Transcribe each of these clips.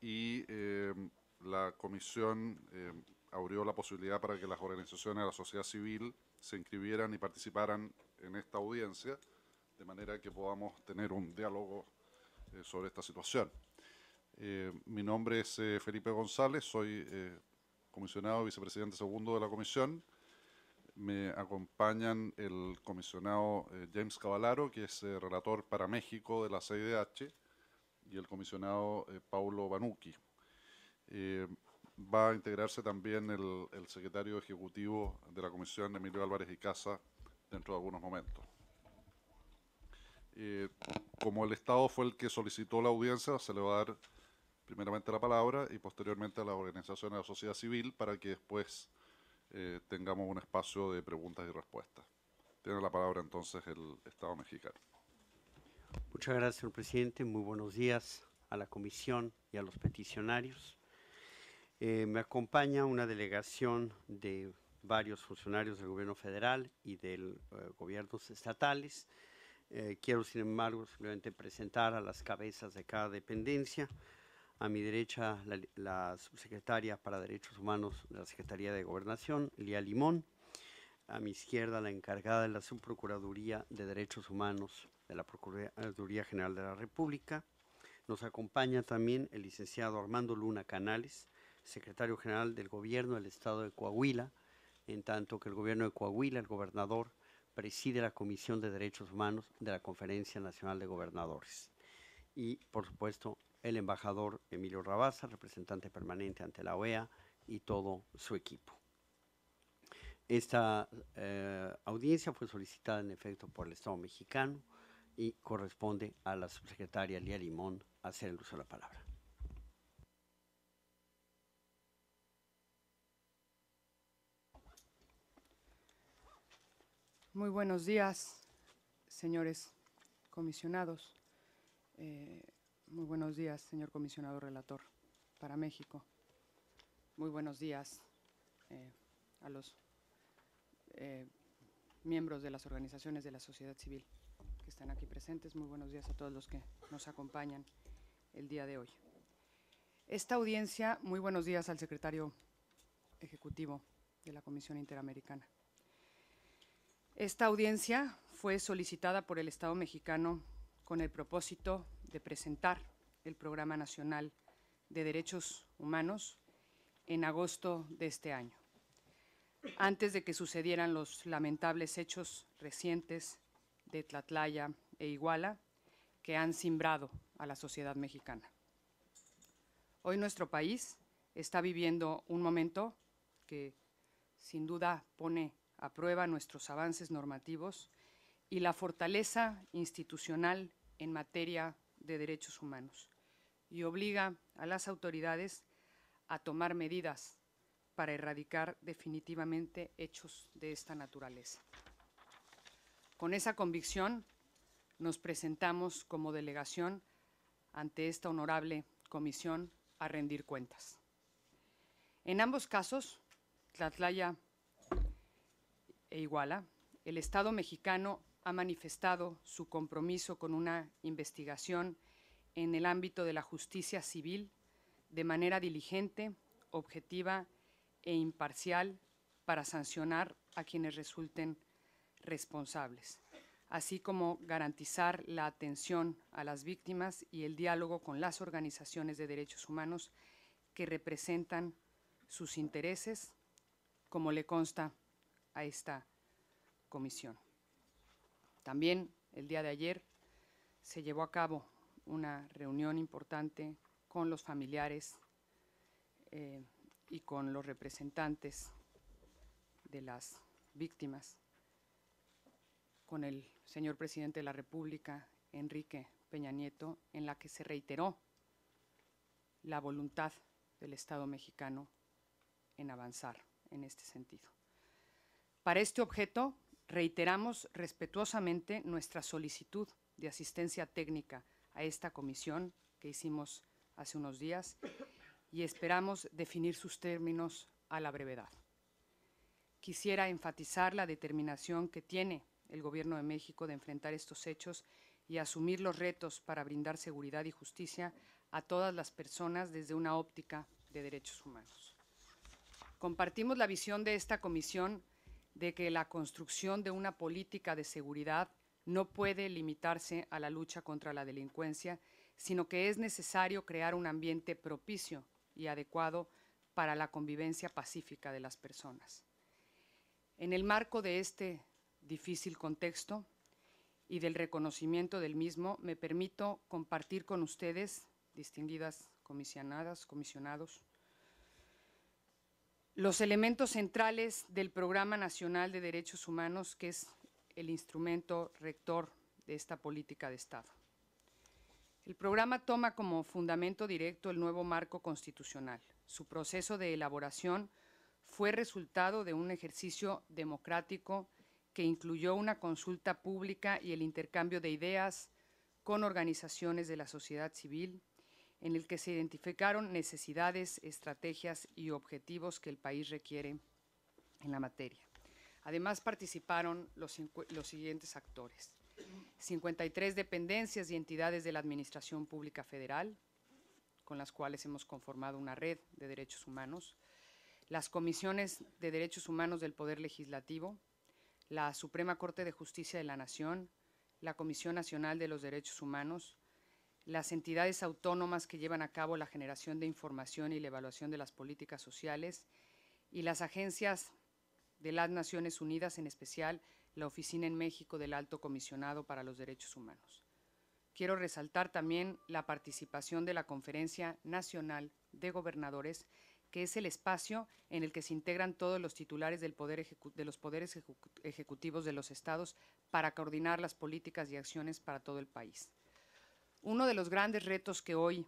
y em, la comisión em, abrió la posibilidad para que las organizaciones de la sociedad civil se inscribieran y participaran en esta audiencia, de manera que podamos tener un diálogo eh, sobre esta situación. Eh, mi nombre es eh, Felipe González, soy comisionado vicepresidente segundo de la comisión. Me acompañan el comisionado James Cavalaro, que es relator para México de la CIDH, y el comisionado eh, Paulo Banuki. Eh, va a integrarse también el, secretario ejecutivo de la Comisión, Emilio Álvarez y Casa, dentro de algunos momentos. Eh, como el Estado fue el que solicitó la audiencia, se le va a dar primeramente la palabra y posteriormente a la organización de la sociedad civil para que después tengamos un espacio de preguntas y respuestas. Tiene la palabra entonces el Estado mexicano. Muchas gracias, señor presidente. Muy buenos días a la comisión y a los peticionarios. Eh, me acompaña una delegación de varios funcionarios del gobierno federal y de eh, gobiernos estatales. Eh, quiero, sin embargo, simplemente presentar a las cabezas de cada dependencia. A mi derecha, la, la, subsecretaria para Derechos Humanos de la Secretaría de Gobernación, Lía Limón. A mi izquierda, la encargada de la Subprocuraduría de Derechos Humanos, de la Procuraduría General de la República. Nos acompaña también el licenciado Armando Luna Canales, secretario general del Gobierno del Estado de Coahuila, en tanto que el Gobierno de Coahuila, el gobernador, preside la Comisión de Derechos Humanos de la Conferencia Nacional de Gobernadores. Y, por supuesto, el embajador Emilio Rabaza, representante permanente ante la OEA, y todo su equipo. Esta eh, audiencia fue solicitada en efecto por el Estado mexicano y corresponde a la subsecretaria Lía Limón hacer el uso de la palabra. Muy buenos días, señores comisionados. Eh, muy buenos días, señor comisionado relator para México. Muy buenos días eh, a los eh, miembros de las organizaciones de la sociedad civil que están aquí presentes. Muy buenos días a todos los que nos acompañan el día de hoy. Esta audiencia, muy buenos días al secretario ejecutivo de la Comisión Interamericana. Esta audiencia fue solicitada por el Estado mexicano con el propósito de presentar el Programa Nacional de Derechos Humanos en agosto de este año antes de que sucedieran los lamentables hechos recientes de Tlatlaya e Iguala que han simbrado a la sociedad mexicana. Hoy nuestro país está viviendo un momento que sin duda pone a prueba nuestros avances normativos y la fortaleza institucional en materia de derechos humanos y obliga a las autoridades a tomar medidas para erradicar definitivamente hechos de esta naturaleza. Con esa convicción nos presentamos como delegación ante esta honorable comisión a rendir cuentas. En ambos casos, Tlatlaya e Iguala, el Estado mexicano ha manifestado su compromiso con una investigación en el ámbito de la justicia civil de manera diligente, objetiva e imparcial para sancionar a quienes resulten responsables, así como garantizar la atención a las víctimas y el diálogo con las organizaciones de derechos humanos que representan sus intereses, como le consta a esta comisión. También el día de ayer se llevó a cabo una reunión importante con los familiares eh, y con los representantes de las víctimas con el señor presidente de la República, Enrique Peña Nieto, en la que se reiteró la voluntad del Estado mexicano en avanzar en este sentido. Para este objeto, reiteramos respetuosamente nuestra solicitud de asistencia técnica a esta comisión que hicimos hace unos días y esperamos definir sus términos a la brevedad. Quisiera enfatizar la determinación que tiene el Gobierno de México de enfrentar estos hechos y asumir los retos para brindar seguridad y justicia a todas las personas desde una óptica de derechos humanos. Compartimos la visión de esta comisión de que la construcción de una política de seguridad no puede limitarse a la lucha contra la delincuencia, sino que es necesario crear un ambiente propicio y adecuado para la convivencia pacífica de las personas. En el marco de este difícil contexto y del reconocimiento del mismo, me permito compartir con ustedes, distinguidas comisionadas, comisionados, los elementos centrales del Programa Nacional de Derechos Humanos, que es el instrumento rector de esta política de Estado. El programa toma como fundamento directo el nuevo marco constitucional. Su proceso de elaboración fue resultado de un ejercicio democrático que incluyó una consulta pública y el intercambio de ideas con organizaciones de la sociedad civil, en el que se identificaron necesidades, estrategias y objetivos que el país requiere en la materia. Además participaron los, siguientes actores. 53 dependencias y entidades de la Administración Pública Federal, con las cuales hemos conformado una red de derechos humanos, las comisiones de derechos humanos del Poder Legislativo, la Suprema Corte de Justicia de la Nación, la Comisión Nacional de los Derechos Humanos, las entidades autónomas que llevan a cabo la generación de información y la evaluación de las políticas sociales y las agencias de las Naciones Unidas, en especial la Oficina en México del Alto Comisionado para los Derechos Humanos. Quiero resaltar también la participación de la Conferencia Nacional de Gobernadores que es el espacio en el que se integran todos los titulares del poder de los poderes ejecutivos de los estados para coordinar las políticas y acciones para todo el país. Uno de los grandes retos que hoy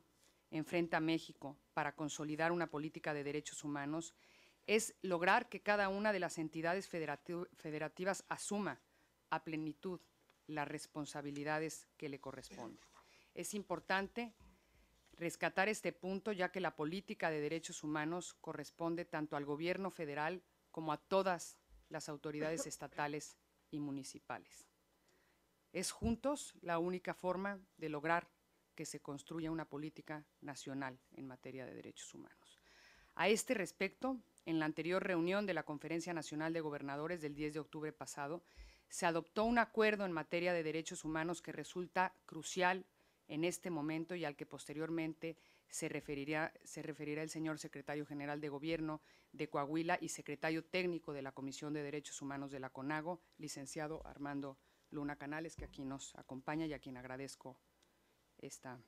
enfrenta México para consolidar una política de derechos humanos es lograr que cada una de las entidades federativas asuma a plenitud las responsabilidades que le corresponden. Es importante rescatar este punto, ya que la política de derechos humanos corresponde tanto al gobierno federal como a todas las autoridades estatales y municipales. Es juntos la única forma de lograr que se construya una política nacional en materia de derechos humanos. A este respecto, en la anterior reunión de la Conferencia Nacional de Gobernadores del 10 de octubre pasado, se adoptó un acuerdo en materia de derechos humanos que resulta crucial en este momento y al que posteriormente se referirá, se referirá el señor secretario general de Gobierno de Coahuila y secretario técnico de la Comisión de Derechos Humanos de la CONAGO, licenciado Armando Luna Canales, que aquí nos acompaña y a quien agradezco esta,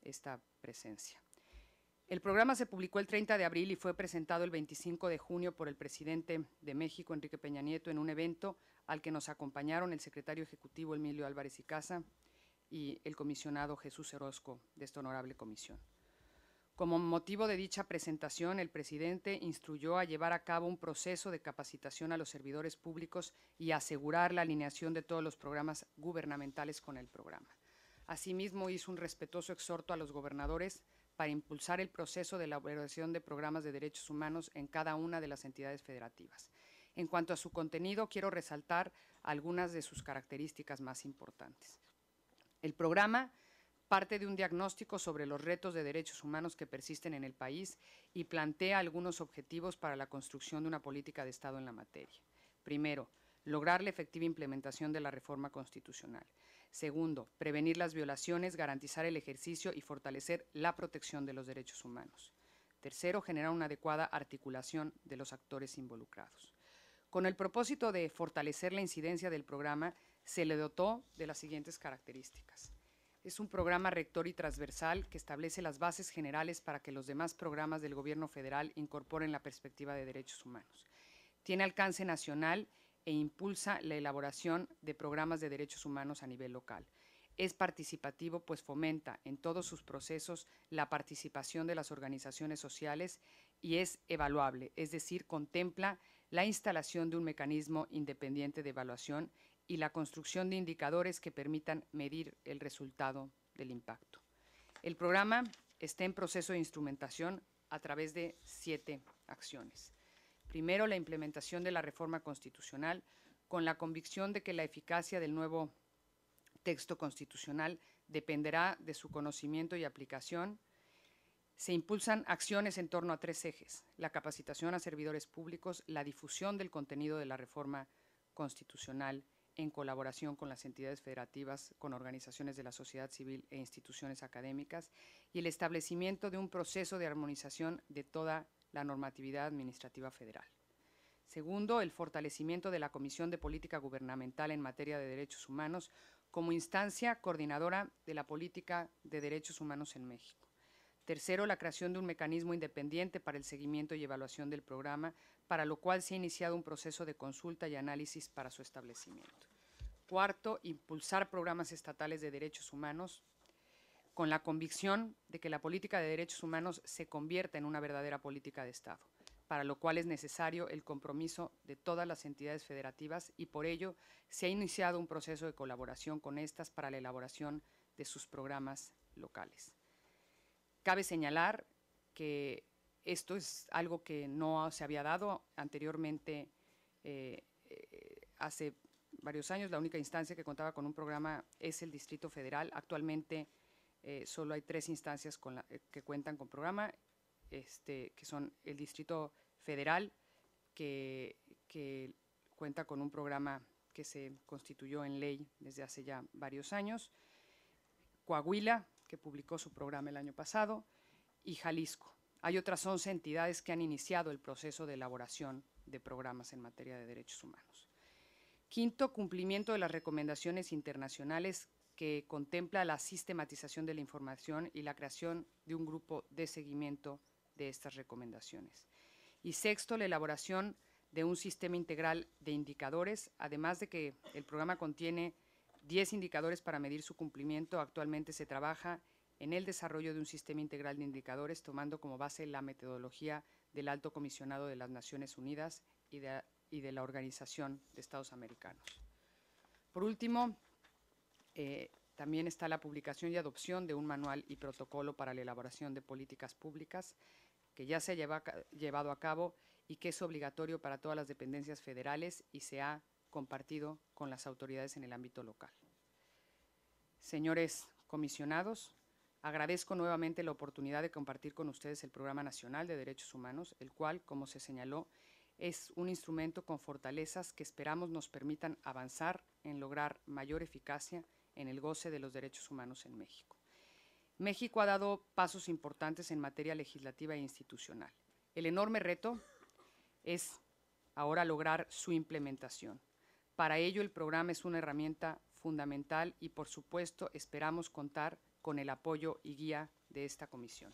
esta presencia. El programa se publicó el 30 de abril y fue presentado el 25 de junio por el presidente de México, Enrique Peña Nieto, en un evento al que nos acompañaron el secretario ejecutivo Emilio Álvarez y Casa, y el comisionado Jesús Orozco de esta honorable comisión. Como motivo de dicha presentación, el presidente instruyó a llevar a cabo un proceso de capacitación a los servidores públicos y asegurar la alineación de todos los programas gubernamentales con el programa. Asimismo, hizo un respetuoso exhorto a los gobernadores para impulsar el proceso de elaboración de programas de derechos humanos en cada una de las entidades federativas. En cuanto a su contenido, quiero resaltar algunas de sus características más importantes. El programa parte de un diagnóstico sobre los retos de derechos humanos que persisten en el país y plantea algunos objetivos para la construcción de una política de Estado en la materia. Primero, lograr la efectiva implementación de la reforma constitucional. Segundo, prevenir las violaciones, garantizar el ejercicio y fortalecer la protección de los derechos humanos. Tercero, generar una adecuada articulación de los actores involucrados. Con el propósito de fortalecer la incidencia del programa, se le dotó de las siguientes características. Es un programa rector y transversal que establece las bases generales para que los demás programas del Gobierno federal incorporen la perspectiva de derechos humanos. Tiene alcance nacional e impulsa la elaboración de programas de derechos humanos a nivel local. Es participativo, pues fomenta en todos sus procesos la participación de las organizaciones sociales y es evaluable, es decir, contempla la instalación de un mecanismo independiente de evaluación y la construcción de indicadores que permitan medir el resultado del impacto. El programa está en proceso de instrumentación a través de siete acciones. Primero, la implementación de la reforma constitucional con la convicción de que la eficacia del nuevo texto constitucional dependerá de su conocimiento y aplicación. Se impulsan acciones en torno a tres ejes, la capacitación a servidores públicos, la difusión del contenido de la reforma constitucional en colaboración con las entidades federativas, con organizaciones de la sociedad civil e instituciones académicas, y el establecimiento de un proceso de armonización de toda la normatividad administrativa federal. Segundo, el fortalecimiento de la Comisión de Política Gubernamental en materia de derechos humanos como instancia coordinadora de la política de derechos humanos en México. Tercero, la creación de un mecanismo independiente para el seguimiento y evaluación del programa, para lo cual se ha iniciado un proceso de consulta y análisis para su establecimiento. Cuarto, impulsar programas estatales de derechos humanos con la convicción de que la política de derechos humanos se convierta en una verdadera política de Estado, para lo cual es necesario el compromiso de todas las entidades federativas y por ello se ha iniciado un proceso de colaboración con estas para la elaboración de sus programas locales. Cabe señalar que esto es algo que no se había dado anteriormente eh, eh, hace varios años. La única instancia que contaba con un programa es el Distrito Federal. Actualmente eh, solo hay tres instancias eh, que cuentan con programa, este, que son el Distrito Federal, que, que cuenta con un programa que se constituyó en ley desde hace ya varios años, Coahuila, que publicó su programa el año pasado, y Jalisco. Hay otras 11 entidades que han iniciado el proceso de elaboración de programas en materia de derechos humanos. Quinto, cumplimiento de las recomendaciones internacionales que contempla la sistematización de la información y la creación de un grupo de seguimiento de estas recomendaciones. Y sexto, la elaboración de un sistema integral de indicadores, además de que el programa contiene 10 indicadores para medir su cumplimiento, actualmente se trabaja en el desarrollo de un sistema integral de indicadores tomando como base la metodología del Alto Comisionado de las Naciones Unidas y de y de la Organización de Estados Americanos. Por último, eh, también está la publicación y adopción de un manual y protocolo para la elaboración de políticas públicas que ya se ha llevado a cabo y que es obligatorio para todas las dependencias federales y se ha compartido con las autoridades en el ámbito local. Señores comisionados, agradezco nuevamente la oportunidad de compartir con ustedes el Programa Nacional de Derechos Humanos, el cual, como se señaló, es un instrumento con fortalezas que esperamos nos permitan avanzar en lograr mayor eficacia en el goce de los derechos humanos en México. México ha dado pasos importantes en materia legislativa e institucional. El enorme reto es ahora lograr su implementación. Para ello el programa es una herramienta fundamental y por supuesto esperamos contar con el apoyo y guía de esta comisión.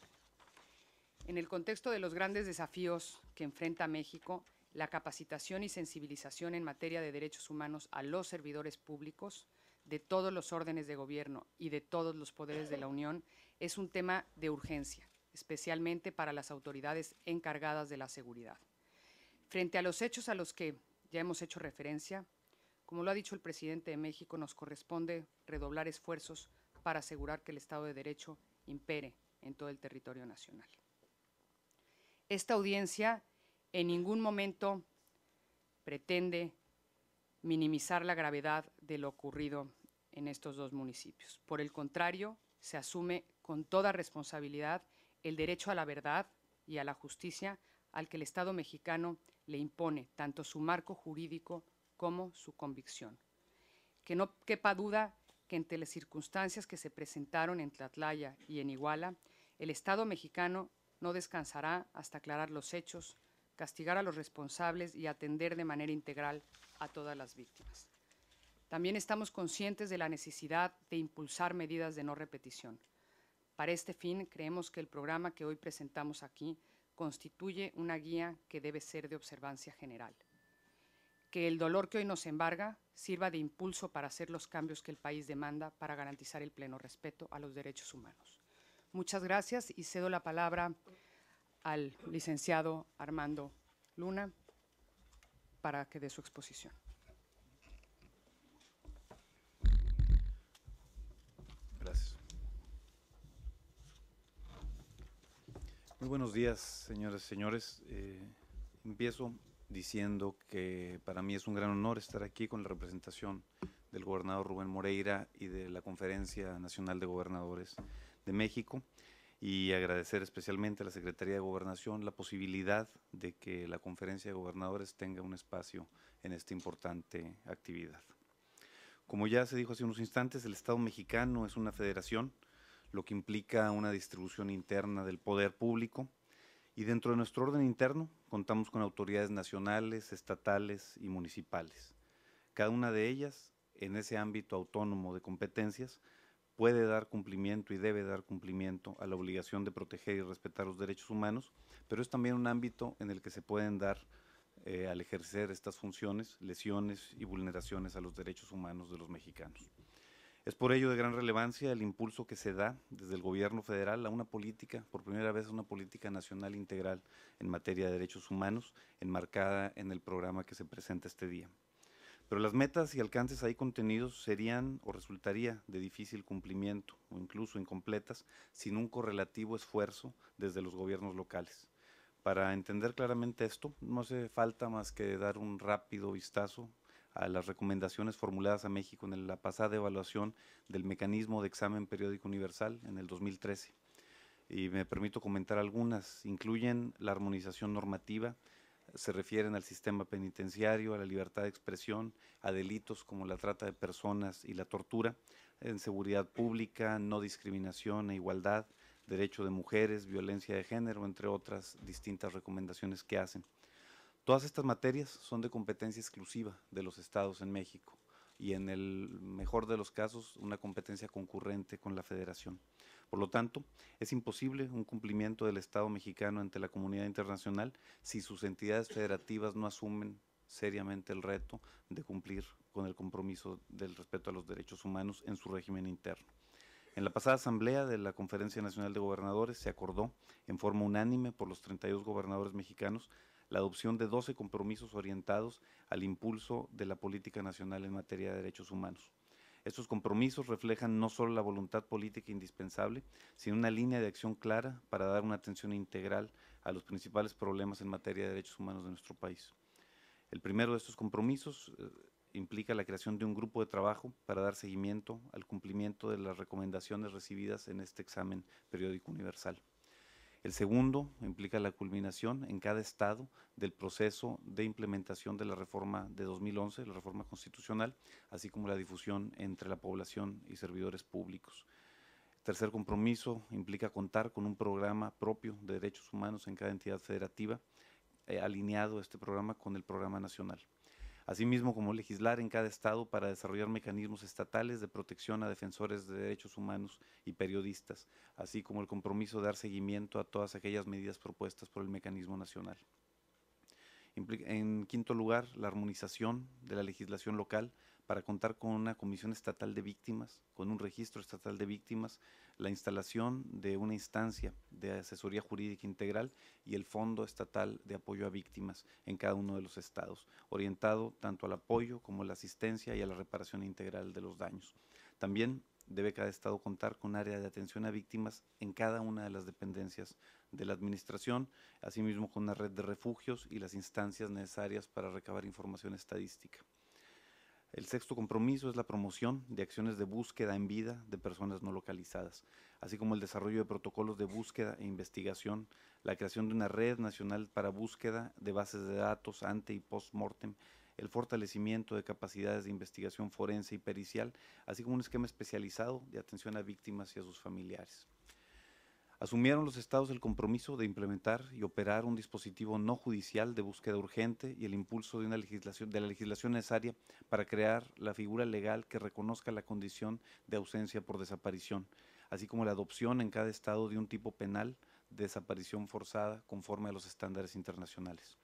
En el contexto de los grandes desafíos que enfrenta México, la capacitación y sensibilización en materia de derechos humanos a los servidores públicos de todos los órdenes de gobierno y de todos los poderes de la Unión es un tema de urgencia, especialmente para las autoridades encargadas de la seguridad. Frente a los hechos a los que ya hemos hecho referencia, como lo ha dicho el presidente de México, nos corresponde redoblar esfuerzos para asegurar que el Estado de Derecho impere en todo el territorio nacional. Esta audiencia en ningún momento pretende minimizar la gravedad de lo ocurrido en estos dos municipios. Por el contrario, se asume con toda responsabilidad el derecho a la verdad y a la justicia al que el Estado mexicano le impone tanto su marco jurídico como su convicción. Que no quepa duda que entre las circunstancias que se presentaron en Tlatlaya y en Iguala, el Estado mexicano no descansará hasta aclarar los hechos, castigar a los responsables y atender de manera integral a todas las víctimas. También estamos conscientes de la necesidad de impulsar medidas de no repetición. Para este fin, creemos que el programa que hoy presentamos aquí constituye una guía que debe ser de observancia general. Que el dolor que hoy nos embarga sirva de impulso para hacer los cambios que el país demanda para garantizar el pleno respeto a los derechos humanos. Muchas gracias y cedo la palabra al licenciado Armando Luna para que dé su exposición. Gracias. Muy buenos días, señoras y señores. Eh, empiezo diciendo que para mí es un gran honor estar aquí con la representación del gobernador Rubén Moreira y de la Conferencia Nacional de Gobernadores de México y agradecer especialmente a la Secretaría de Gobernación la posibilidad de que la Conferencia de Gobernadores tenga un espacio en esta importante actividad. Como ya se dijo hace unos instantes, el Estado mexicano es una federación, lo que implica una distribución interna del poder público y dentro de nuestro orden interno contamos con autoridades nacionales, estatales y municipales. Cada una de ellas, en ese ámbito autónomo de competencias, puede dar cumplimiento y debe dar cumplimiento a la obligación de proteger y respetar los derechos humanos, pero es también un ámbito en el que se pueden dar eh, al ejercer estas funciones lesiones y vulneraciones a los derechos humanos de los mexicanos. Es por ello de gran relevancia el impulso que se da desde el gobierno federal a una política, por primera vez una política nacional integral en materia de derechos humanos, enmarcada en el programa que se presenta este día. Pero las metas y alcances ahí contenidos serían o resultaría de difícil cumplimiento o incluso incompletas sin un correlativo esfuerzo desde los gobiernos locales. Para entender claramente esto, no hace falta más que dar un rápido vistazo a las recomendaciones formuladas a México en la pasada evaluación del mecanismo de examen periódico universal en el 2013. Y me permito comentar algunas. Incluyen la armonización normativa, se refieren al sistema penitenciario, a la libertad de expresión, a delitos como la trata de personas y la tortura, en seguridad pública, no discriminación e igualdad, derecho de mujeres, violencia de género, entre otras distintas recomendaciones que hacen. Todas estas materias son de competencia exclusiva de los estados en México y en el mejor de los casos una competencia concurrente con la federación. Por lo tanto, es imposible un cumplimiento del Estado mexicano ante la comunidad internacional si sus entidades federativas no asumen seriamente el reto de cumplir con el compromiso del respeto a los derechos humanos en su régimen interno. En la pasada asamblea de la Conferencia Nacional de Gobernadores se acordó en forma unánime por los 32 gobernadores mexicanos la adopción de 12 compromisos orientados al impulso de la política nacional en materia de derechos humanos. Estos compromisos reflejan no solo la voluntad política indispensable, sino una línea de acción clara para dar una atención integral a los principales problemas en materia de derechos humanos de nuestro país. El primero de estos compromisos eh, implica la creación de un grupo de trabajo para dar seguimiento al cumplimiento de las recomendaciones recibidas en este examen periódico universal. El segundo implica la culminación en cada estado del proceso de implementación de la reforma de 2011, la reforma constitucional, así como la difusión entre la población y servidores públicos. Tercer compromiso implica contar con un programa propio de derechos humanos en cada entidad federativa, eh, alineado este programa con el programa nacional asimismo como legislar en cada estado para desarrollar mecanismos estatales de protección a defensores de derechos humanos y periodistas, así como el compromiso de dar seguimiento a todas aquellas medidas propuestas por el mecanismo nacional. En quinto lugar, la armonización de la legislación local para contar con una comisión estatal de víctimas, con un registro estatal de víctimas, la instalación de una instancia de asesoría jurídica integral y el Fondo Estatal de Apoyo a Víctimas en cada uno de los estados, orientado tanto al apoyo como a la asistencia y a la reparación integral de los daños. También debe cada estado contar con un área de atención a víctimas en cada una de las dependencias de la administración, asimismo con una red de refugios y las instancias necesarias para recabar información estadística. El sexto compromiso es la promoción de acciones de búsqueda en vida de personas no localizadas, así como el desarrollo de protocolos de búsqueda e investigación, la creación de una red nacional para búsqueda de bases de datos ante y post-mortem, el fortalecimiento de capacidades de investigación forense y pericial, así como un esquema especializado de atención a víctimas y a sus familiares asumieron los estados el compromiso de implementar y operar un dispositivo no judicial de búsqueda urgente y el impulso de, una legislación, de la legislación necesaria para crear la figura legal que reconozca la condición de ausencia por desaparición, así como la adopción en cada estado de un tipo penal de desaparición forzada conforme a los estándares internacionales.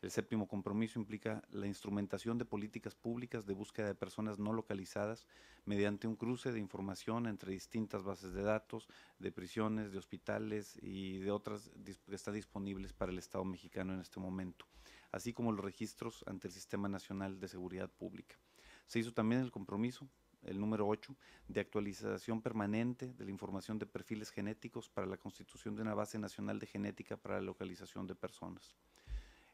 El séptimo compromiso implica la instrumentación de políticas públicas de búsqueda de personas no localizadas mediante un cruce de información entre distintas bases de datos, de prisiones, de hospitales y de otras que están disponibles para el Estado mexicano en este momento, así como los registros ante el Sistema Nacional de Seguridad Pública. Se hizo también el compromiso el número 8, de actualización permanente de la información de perfiles genéticos para la constitución de una base nacional de genética para la localización de personas.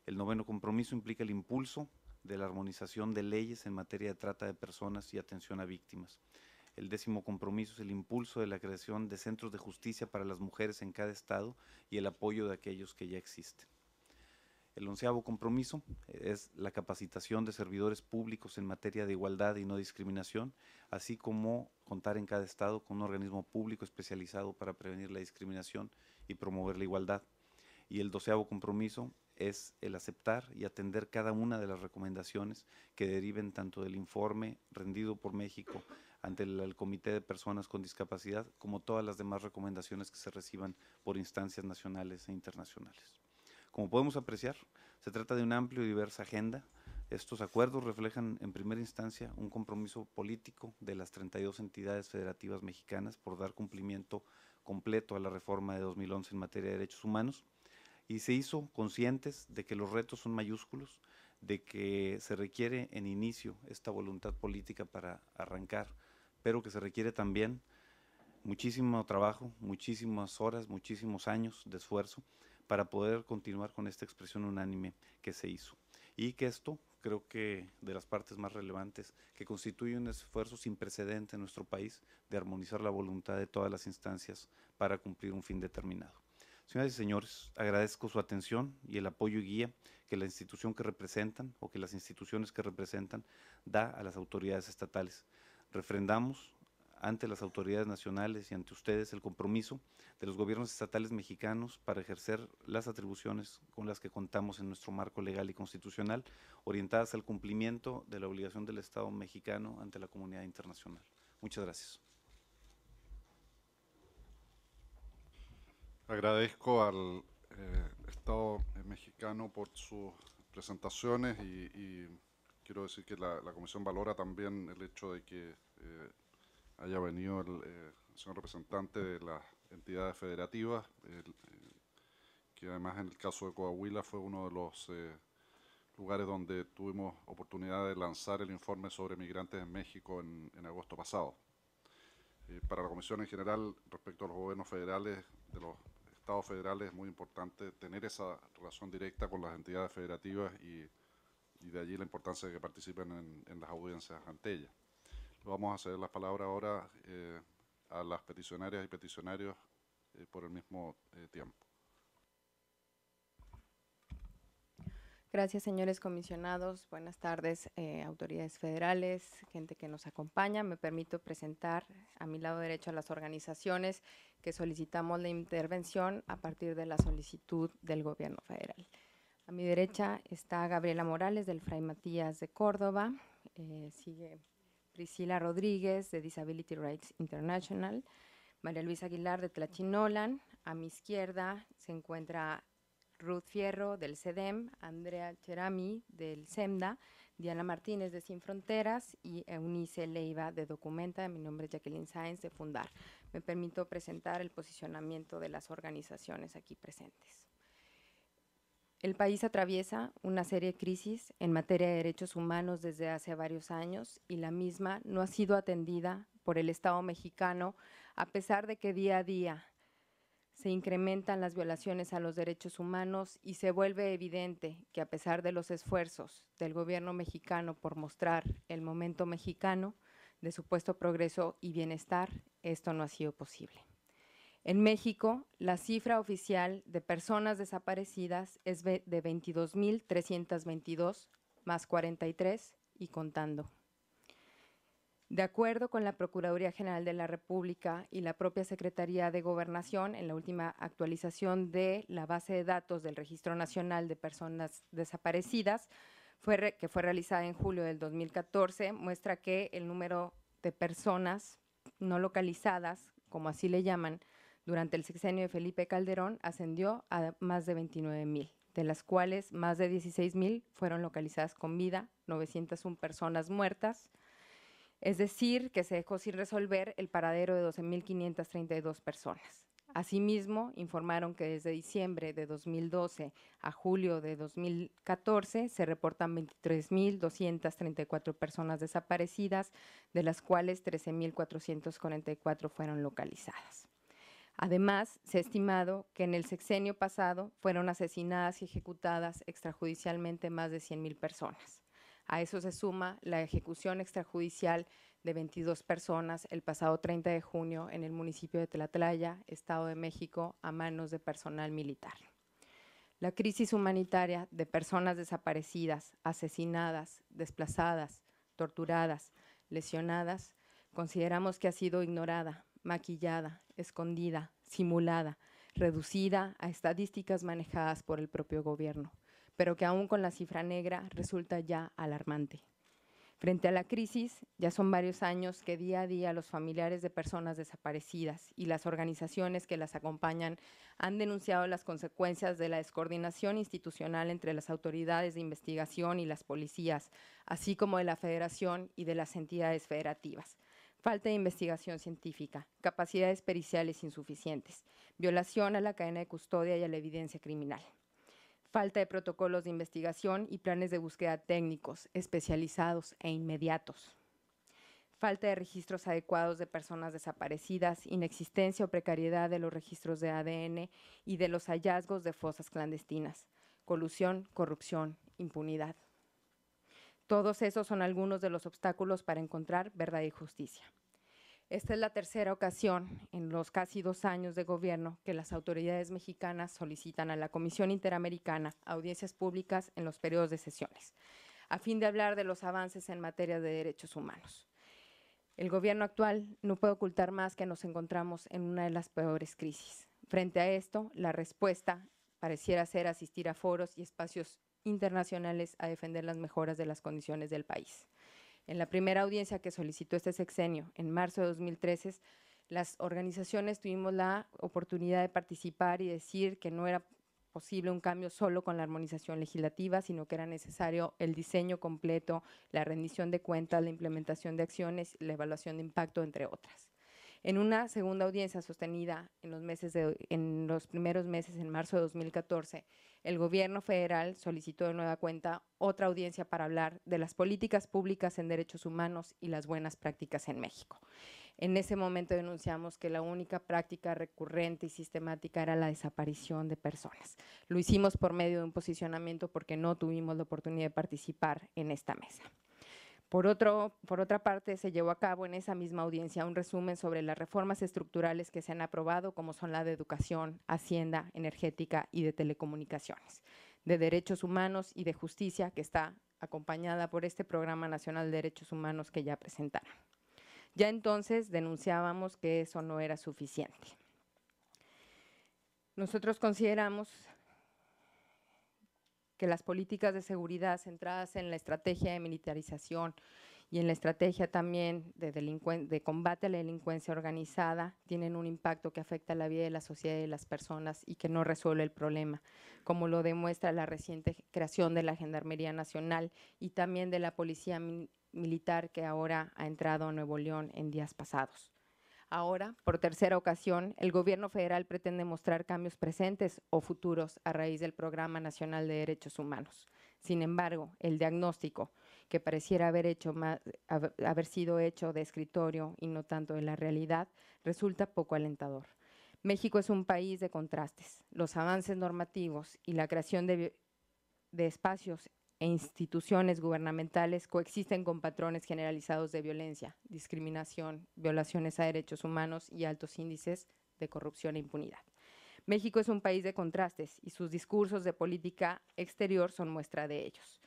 El noveno compromiso implica el impulso de la armonización de leyes en materia de trata de personas y atención a víctimas. El décimo compromiso es el impulso de la creación de centros de justicia para las mujeres en cada estado y el apoyo de aquellos que ya existen. El onceavo compromiso es la capacitación de servidores públicos en materia de igualdad y no discriminación, así como contar en cada estado con un organismo público especializado para prevenir la discriminación y promover la igualdad. Y el doceavo compromiso es el aceptar y atender cada una de las recomendaciones que deriven tanto del informe rendido por México ante el, Comité de Personas con Discapacidad como todas las demás recomendaciones que se reciban por instancias nacionales e internacionales. Como podemos apreciar, se trata de una amplia y diversa agenda. Estos acuerdos reflejan en primera instancia un compromiso político de las 32 entidades federativas mexicanas por dar cumplimiento completo a la reforma de 2011 en materia de derechos humanos y se hizo conscientes de que los retos son mayúsculos, de que se requiere en inicio esta voluntad política para arrancar, pero que se requiere también muchísimo trabajo, muchísimas horas, muchísimos años de esfuerzo para poder continuar con esta expresión unánime que se hizo. Y que esto creo que de las partes más relevantes, que constituye un esfuerzo sin precedente en nuestro país de armonizar la voluntad de todas las instancias para cumplir un fin determinado. Señoras y señores, agradezco su atención y el apoyo y guía que la institución que representan o que las instituciones que representan da a las autoridades estatales. Refrendamos ante las autoridades nacionales y ante ustedes el compromiso de los gobiernos estatales mexicanos para ejercer las atribuciones con las que contamos en nuestro marco legal y constitucional, orientadas al cumplimiento de la obligación del Estado mexicano ante la comunidad internacional. Muchas gracias. Agradezco al eh, Estado mexicano por sus presentaciones y, quiero decir que la, Comisión valora también el hecho de que eh, haya venido el eh, señor representante de las entidades federativas, que además en el caso de Coahuila fue uno de los lugares donde tuvimos oportunidad de lanzar el informe sobre migrantes en México en, agosto pasado. para la Comisión en general, respecto a los gobiernos federales de los estados federales es muy importante tener esa relación directa con las entidades federativas y, de allí la importancia de que participen en, las audiencias ante ellas. Vamos a hacer la palabra ahora eh, a las peticionarias y peticionarios eh, por el mismo eh, tiempo. Gracias, señores comisionados. Buenas tardes, autoridades federales, gente que nos acompaña. Me permito presentar a mi lado derecho a las organizaciones que solicitamos la intervención a partir de la solicitud del gobierno federal. A mi derecha está Gabriela Morales del Fray Matías de Córdoba, eh, sigue Priscila Rodríguez de Disability Rights International, María Luisa Aguilar de Tlachinolan, a mi izquierda se encuentra Ruth Fierro del CEDEM, Andrea Cherami del SEMDA, Diana Martínez de Sin Fronteras y Eunice Leiva de Documenta. Mi nombre es Jacqueline Sáenz de Fundar me permito presentar el posicionamiento de las organizaciones aquí presentes. El país atraviesa una serie de crisis en materia de derechos humanos desde hace varios años y la misma no ha sido atendida por el Estado mexicano, a pesar de que día a día se incrementan las violaciones a los derechos humanos y se vuelve evidente que a pesar de los esfuerzos del gobierno mexicano por mostrar el momento mexicano, de supuesto progreso y bienestar, esto no ha sido posible. En México, la cifra oficial de personas desaparecidas es de 22.322, más 43 y contando. De acuerdo con la Procuraduría General de la República y la propia Secretaría de Gobernación, en la última actualización de la base de datos del Registro Nacional de Personas Desaparecidas, fue que fue realizada en julio del 2014 muestra que el número de personas no localizadas, como así le llaman, durante el sexenio de Felipe Calderón ascendió a más de 29 mil, de las cuales más de 16 fueron localizadas con vida, 901 personas muertas, es decir, que se dejó sin resolver el paradero de 12.532 personas. Asimismo, informaron que desde diciembre de 2012 a julio de 2014 se reportan 23.234 personas desaparecidas, de las cuales 13.444 fueron localizadas. Además, se ha estimado que en el sexenio pasado fueron asesinadas y ejecutadas extrajudicialmente más de 100.000 personas. A eso se suma la ejecución extrajudicial de 22 personas el pasado 30 de junio en el municipio de Tlatlaya, Estado de México, a manos de personal militar. La crisis humanitaria de personas desaparecidas, asesinadas, desplazadas, torturadas, lesionadas, consideramos que ha sido ignorada, maquillada, escondida, simulada, reducida a estadísticas manejadas por el propio gobierno, pero que aún con la cifra negra resulta ya alarmante. Frente a la crisis, ya son varios años que día a día los familiares de personas desaparecidas y las organizaciones que las acompañan han denunciado las consecuencias de la descoordinación institucional entre las autoridades de investigación y las policías, así como de la federación y de las entidades federativas falta de investigación científica, capacidades periciales insuficientes, violación a la cadena de custodia y a la evidencia criminal falta de protocolos de investigación y planes de búsqueda técnicos, especializados e inmediatos, falta de registros adecuados de personas desaparecidas, inexistencia o precariedad de los registros de ADN y de los hallazgos de fosas clandestinas, colusión, corrupción, impunidad. Todos esos son algunos de los obstáculos para encontrar verdad y justicia. Esta es la tercera ocasión en los casi dos años de gobierno que las autoridades mexicanas solicitan a la Comisión Interamericana audiencias públicas en los periodos de sesiones, a fin de hablar de los avances en materia de derechos humanos. El gobierno actual no puede ocultar más que nos encontramos en una de las peores crisis. Frente a esto, la respuesta pareciera ser asistir a foros y espacios internacionales a defender las mejoras de las condiciones del país. En la primera audiencia que solicitó este sexenio, en marzo de 2013, las organizaciones tuvimos la oportunidad de participar y decir que no era posible un cambio solo con la armonización legislativa, sino que era necesario el diseño completo, la rendición de cuentas, la implementación de acciones, la evaluación de impacto, entre otras. En una segunda audiencia sostenida en los, primeros meses, en marzo de 2014, el gobierno federal solicitó de nueva cuenta otra audiencia para hablar de las políticas públicas en derechos humanos y las buenas prácticas en México. En ese momento denunciamos que la única práctica recurrente y sistemática era la desaparición de personas. Lo hicimos por medio de un posicionamiento porque no tuvimos la oportunidad de participar en esta mesa. Por, otro, por otra parte, se llevó a cabo en esa misma audiencia un resumen sobre las reformas estructurales que se han aprobado, como son la de educación, hacienda, energética y de telecomunicaciones, de derechos humanos y de justicia, que está acompañada por este Programa Nacional de Derechos Humanos que ya presentaron. Ya entonces denunciábamos que eso no era suficiente. Nosotros consideramos que las políticas de seguridad centradas en la estrategia de militarización y en la estrategia también de, de combate a la delincuencia organizada tienen un impacto que afecta la vida de la sociedad y de las personas y que no resuelve el problema, como lo demuestra la reciente creación de la Gendarmería Nacional y también de la Policía Militar que ahora ha entrado a Nuevo León en días pasados. Ahora, por tercera ocasión, el gobierno federal pretende mostrar cambios presentes o futuros a raíz del Programa Nacional de Derechos Humanos. Sin embargo, el diagnóstico, que pareciera haber, sido hecho de escritorio y no tanto en la realidad, resulta poco alentador. México es un país de contrastes. Los avances normativos y la creación de, de espacios e instituciones gubernamentales coexisten con patrones generalizados de violencia, discriminación, violaciones a derechos humanos y altos índices de corrupción e impunidad. México es un país de contrastes y sus discursos de política exterior son muestra de ellos.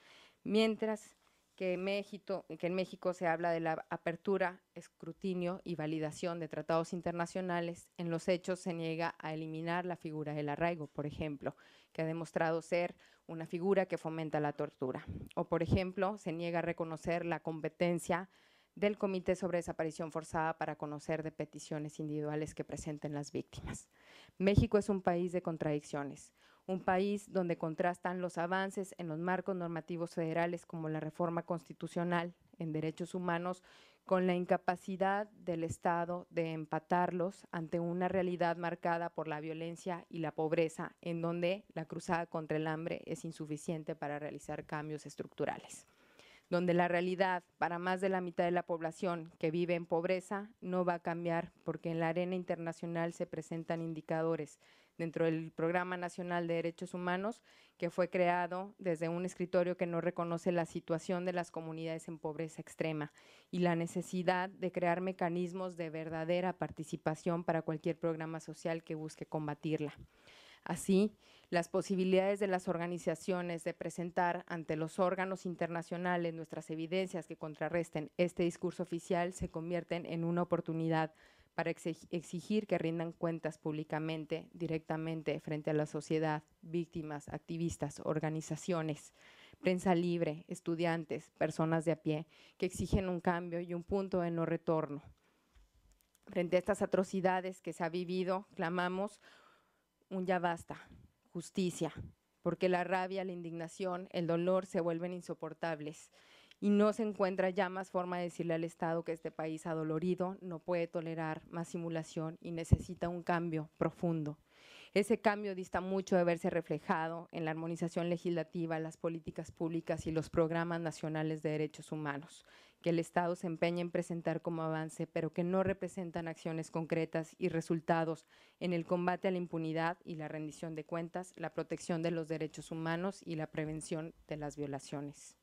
Mientras que México, que en México se habla de la apertura, escrutinio y validación de tratados internacionales, en los hechos se niega a eliminar la figura del arraigo, por ejemplo, que ha demostrado ser una figura que fomenta la tortura. O, por ejemplo, se niega a reconocer la competencia del Comité sobre Desaparición Forzada para conocer de peticiones individuales que presenten las víctimas. México es un país de contradicciones un país donde contrastan los avances en los marcos normativos federales como la reforma constitucional en derechos humanos con la incapacidad del Estado de empatarlos ante una realidad marcada por la violencia y la pobreza, en donde la cruzada contra el hambre es insuficiente para realizar cambios estructurales, donde la realidad para más de la mitad de la población que vive en pobreza no va a cambiar porque en la arena internacional se presentan indicadores dentro del Programa Nacional de Derechos Humanos, que fue creado desde un escritorio que no reconoce la situación de las comunidades en pobreza extrema y la necesidad de crear mecanismos de verdadera participación para cualquier programa social que busque combatirla. Así, las posibilidades de las organizaciones de presentar ante los órganos internacionales nuestras evidencias que contrarresten este discurso oficial se convierten en una oportunidad para exigir que rindan cuentas públicamente, directamente, frente a la sociedad, víctimas, activistas, organizaciones, prensa libre, estudiantes, personas de a pie, que exigen un cambio y un punto de no retorno. Frente a estas atrocidades que se ha vivido, clamamos un ya basta, justicia, porque la rabia, la indignación, el dolor se vuelven insoportables y no se encuentra ya más forma de decirle al Estado que este país adolorido no puede tolerar más simulación y necesita un cambio profundo. Ese cambio dista mucho de verse reflejado en la armonización legislativa, las políticas públicas y los programas nacionales de derechos humanos, que el Estado se empeña en presentar como avance, pero que no representan acciones concretas y resultados en el combate a la impunidad y la rendición de cuentas, la protección de los derechos humanos y la prevención de las violaciones.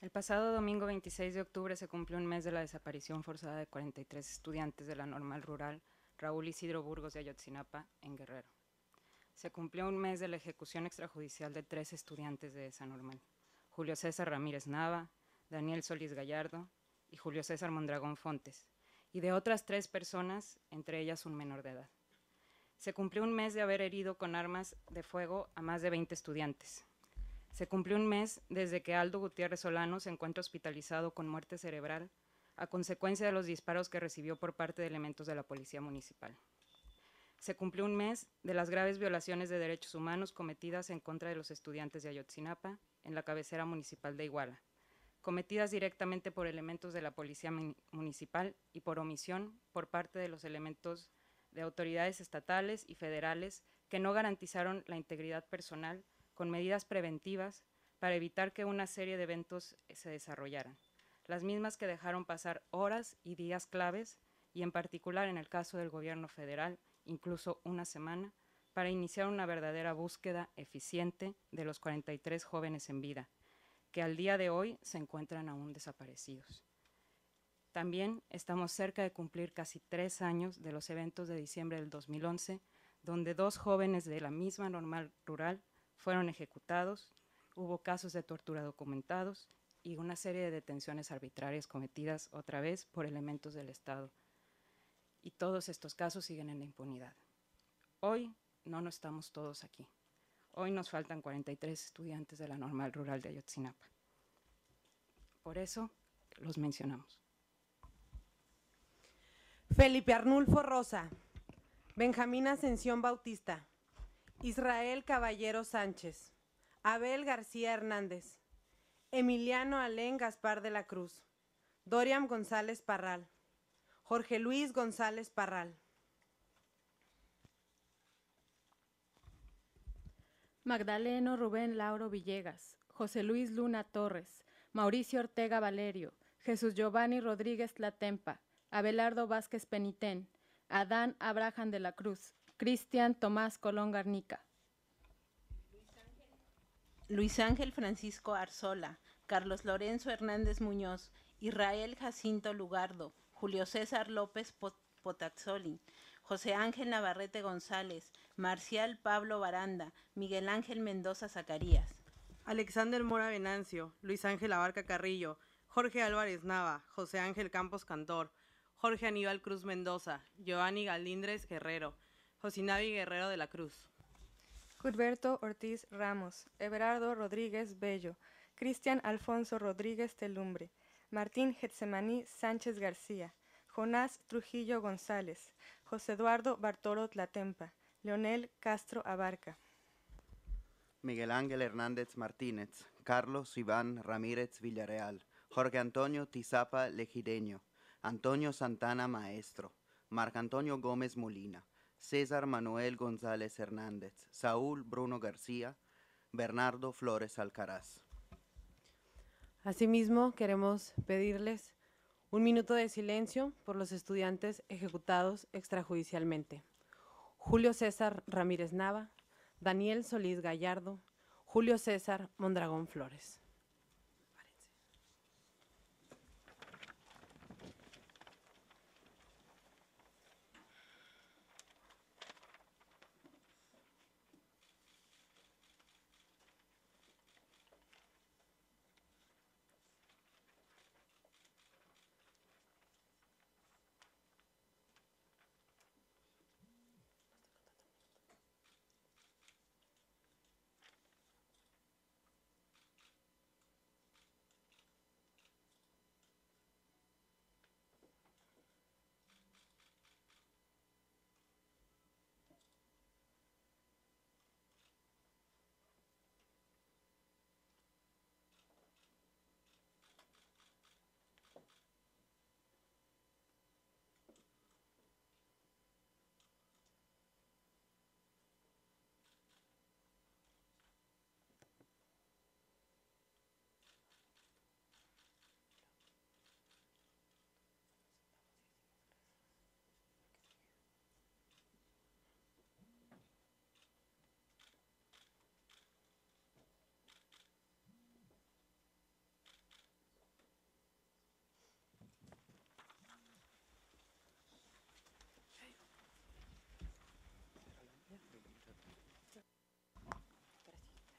El pasado domingo 26 de octubre se cumplió un mes de la desaparición forzada de 43 estudiantes de la normal rural Raúl Isidro Burgos de Ayotzinapa, en Guerrero. Se cumplió un mes de la ejecución extrajudicial de tres estudiantes de esa normal, Julio César Ramírez Nava, Daniel Solís Gallardo y Julio César Mondragón Fontes, y de otras tres personas, entre ellas un menor de edad. Se cumplió un mes de haber herido con armas de fuego a más de 20 estudiantes, se cumplió un mes desde que Aldo Gutiérrez Solano se encuentra hospitalizado con muerte cerebral a consecuencia de los disparos que recibió por parte de elementos de la Policía Municipal. Se cumplió un mes de las graves violaciones de derechos humanos cometidas en contra de los estudiantes de Ayotzinapa en la cabecera municipal de Iguala, cometidas directamente por elementos de la Policía Municipal y por omisión por parte de los elementos de autoridades estatales y federales que no garantizaron la integridad personal con medidas preventivas para evitar que una serie de eventos eh, se desarrollaran, las mismas que dejaron pasar horas y días claves, y en particular en el caso del gobierno federal, incluso una semana, para iniciar una verdadera búsqueda eficiente de los 43 jóvenes en vida, que al día de hoy se encuentran aún desaparecidos. También estamos cerca de cumplir casi tres años de los eventos de diciembre del 2011, donde dos jóvenes de la misma normal rural fueron ejecutados, hubo casos de tortura documentados y una serie de detenciones arbitrarias cometidas otra vez por elementos del Estado. Y todos estos casos siguen en la impunidad. Hoy no, nos estamos todos aquí. Hoy nos faltan 43 estudiantes de la normal rural de Ayotzinapa. Por eso los mencionamos. Felipe Arnulfo Rosa, Benjamín Ascensión Bautista. Israel Caballero Sánchez, Abel García Hernández, Emiliano Alén Gaspar de la Cruz, Dorian González Parral, Jorge Luis González Parral. Magdaleno Rubén Lauro Villegas, José Luis Luna Torres, Mauricio Ortega Valerio, Jesús Giovanni Rodríguez Tlatempa, Abelardo Vázquez Penitén, Adán Abraham de la Cruz, Cristian Tomás Colón Garnica. Luis Ángel Francisco Arzola, Carlos Lorenzo Hernández Muñoz, Israel Jacinto Lugardo, Julio César López Potaxoli. José Ángel Navarrete González, Marcial Pablo Baranda, Miguel Ángel Mendoza Zacarías. Alexander Mora Venancio, Luis Ángel Abarca Carrillo, Jorge Álvarez Nava, José Ángel Campos Cantor, Jorge Aníbal Cruz Mendoza, Giovanni Galindres Guerrero, Josinavi Guerrero de la Cruz. Curberto Ortiz Ramos, Eberardo Rodríguez Bello, Cristian Alfonso Rodríguez Telumbre, Martín Getsemaní Sánchez García, Jonás Trujillo González, José Eduardo Bartolo Tlatempa, Leonel Castro Abarca. Miguel Ángel Hernández Martínez, Carlos Iván Ramírez Villarreal, Jorge Antonio Tizapa Legideño, Antonio Santana Maestro, Marc Antonio Gómez Molina, César Manuel González Hernández, Saúl Bruno García, Bernardo Flores Alcaraz. Asimismo, queremos pedirles un minuto de silencio por los estudiantes ejecutados extrajudicialmente. Julio César Ramírez Nava, Daniel Solís Gallardo, Julio César Mondragón Flores.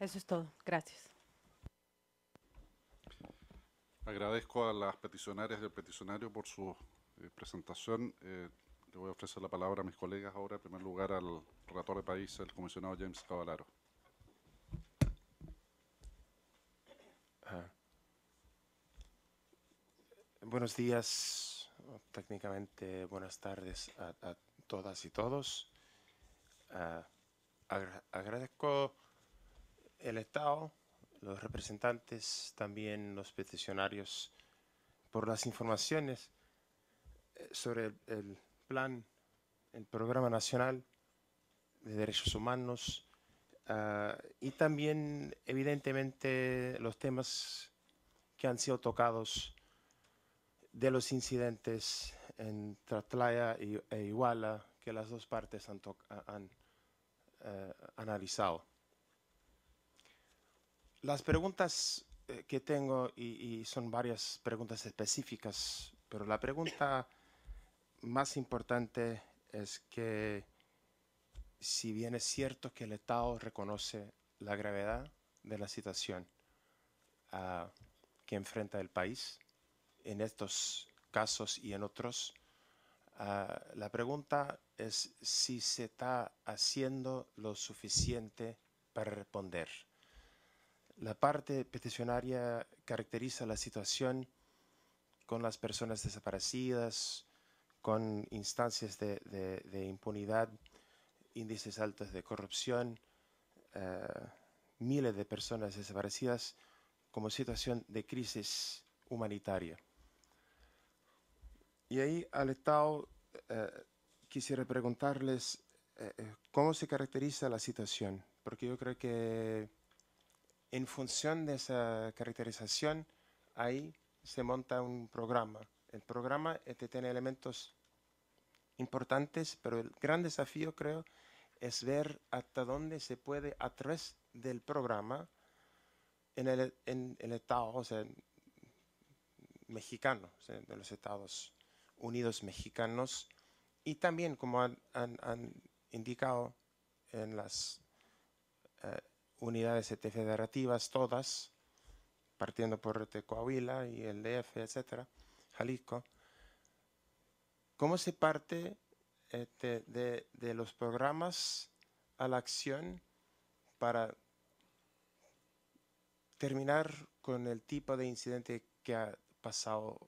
Eso es todo. Gracias. Agradezco a las peticionarias y peticionario por su eh, presentación. Eh, le voy a ofrecer la palabra a mis colegas ahora, en primer lugar al relator de país, el comisionado James Cavalaro. Ah. Buenos días, técnicamente buenas tardes a, todas y todos. Ah, agradezco el Estado, los representantes, también los peticionarios, por las informaciones eh, sobre el, plan, el Programa Nacional de Derechos Humanos ah, y también, evidentemente, los temas que han sido tocados de los incidentes en Tratlaya e Iguala que las dos partes han, han eh, analizado. Las preguntas eh, que tengo, y, son varias preguntas específicas, pero la pregunta más importante es que si bien es cierto que el Estado reconoce la gravedad de la situación ah, que enfrenta el país, en estos casos y en otros, ah, la pregunta es si se está haciendo lo suficiente para responder la parte peticionaria caracteriza la situación con las personas desaparecidas, con instancias de, impunidad, índices altos de corrupción, eh, miles de personas desaparecidas como situación de crisis humanitaria. Y ahí, al eh, quisiera preguntarles eh, cómo se caracteriza la situación, porque yo creo que en función de esa caracterización, ahí se monta un programa. El programa este, tiene elementos importantes, pero el gran desafío, creo, es ver hasta dónde se puede, a través del programa, en el, Estado o mexicano, de los Estados Unidos mexicanos, y también, como han, indicado en las eh, unidades federativas, todas, partiendo por Coahuila y el DF, etcétera, Jalisco. ¿Cómo se parte este, de, los programas a la acción para terminar con el tipo de incidente que ha pasado,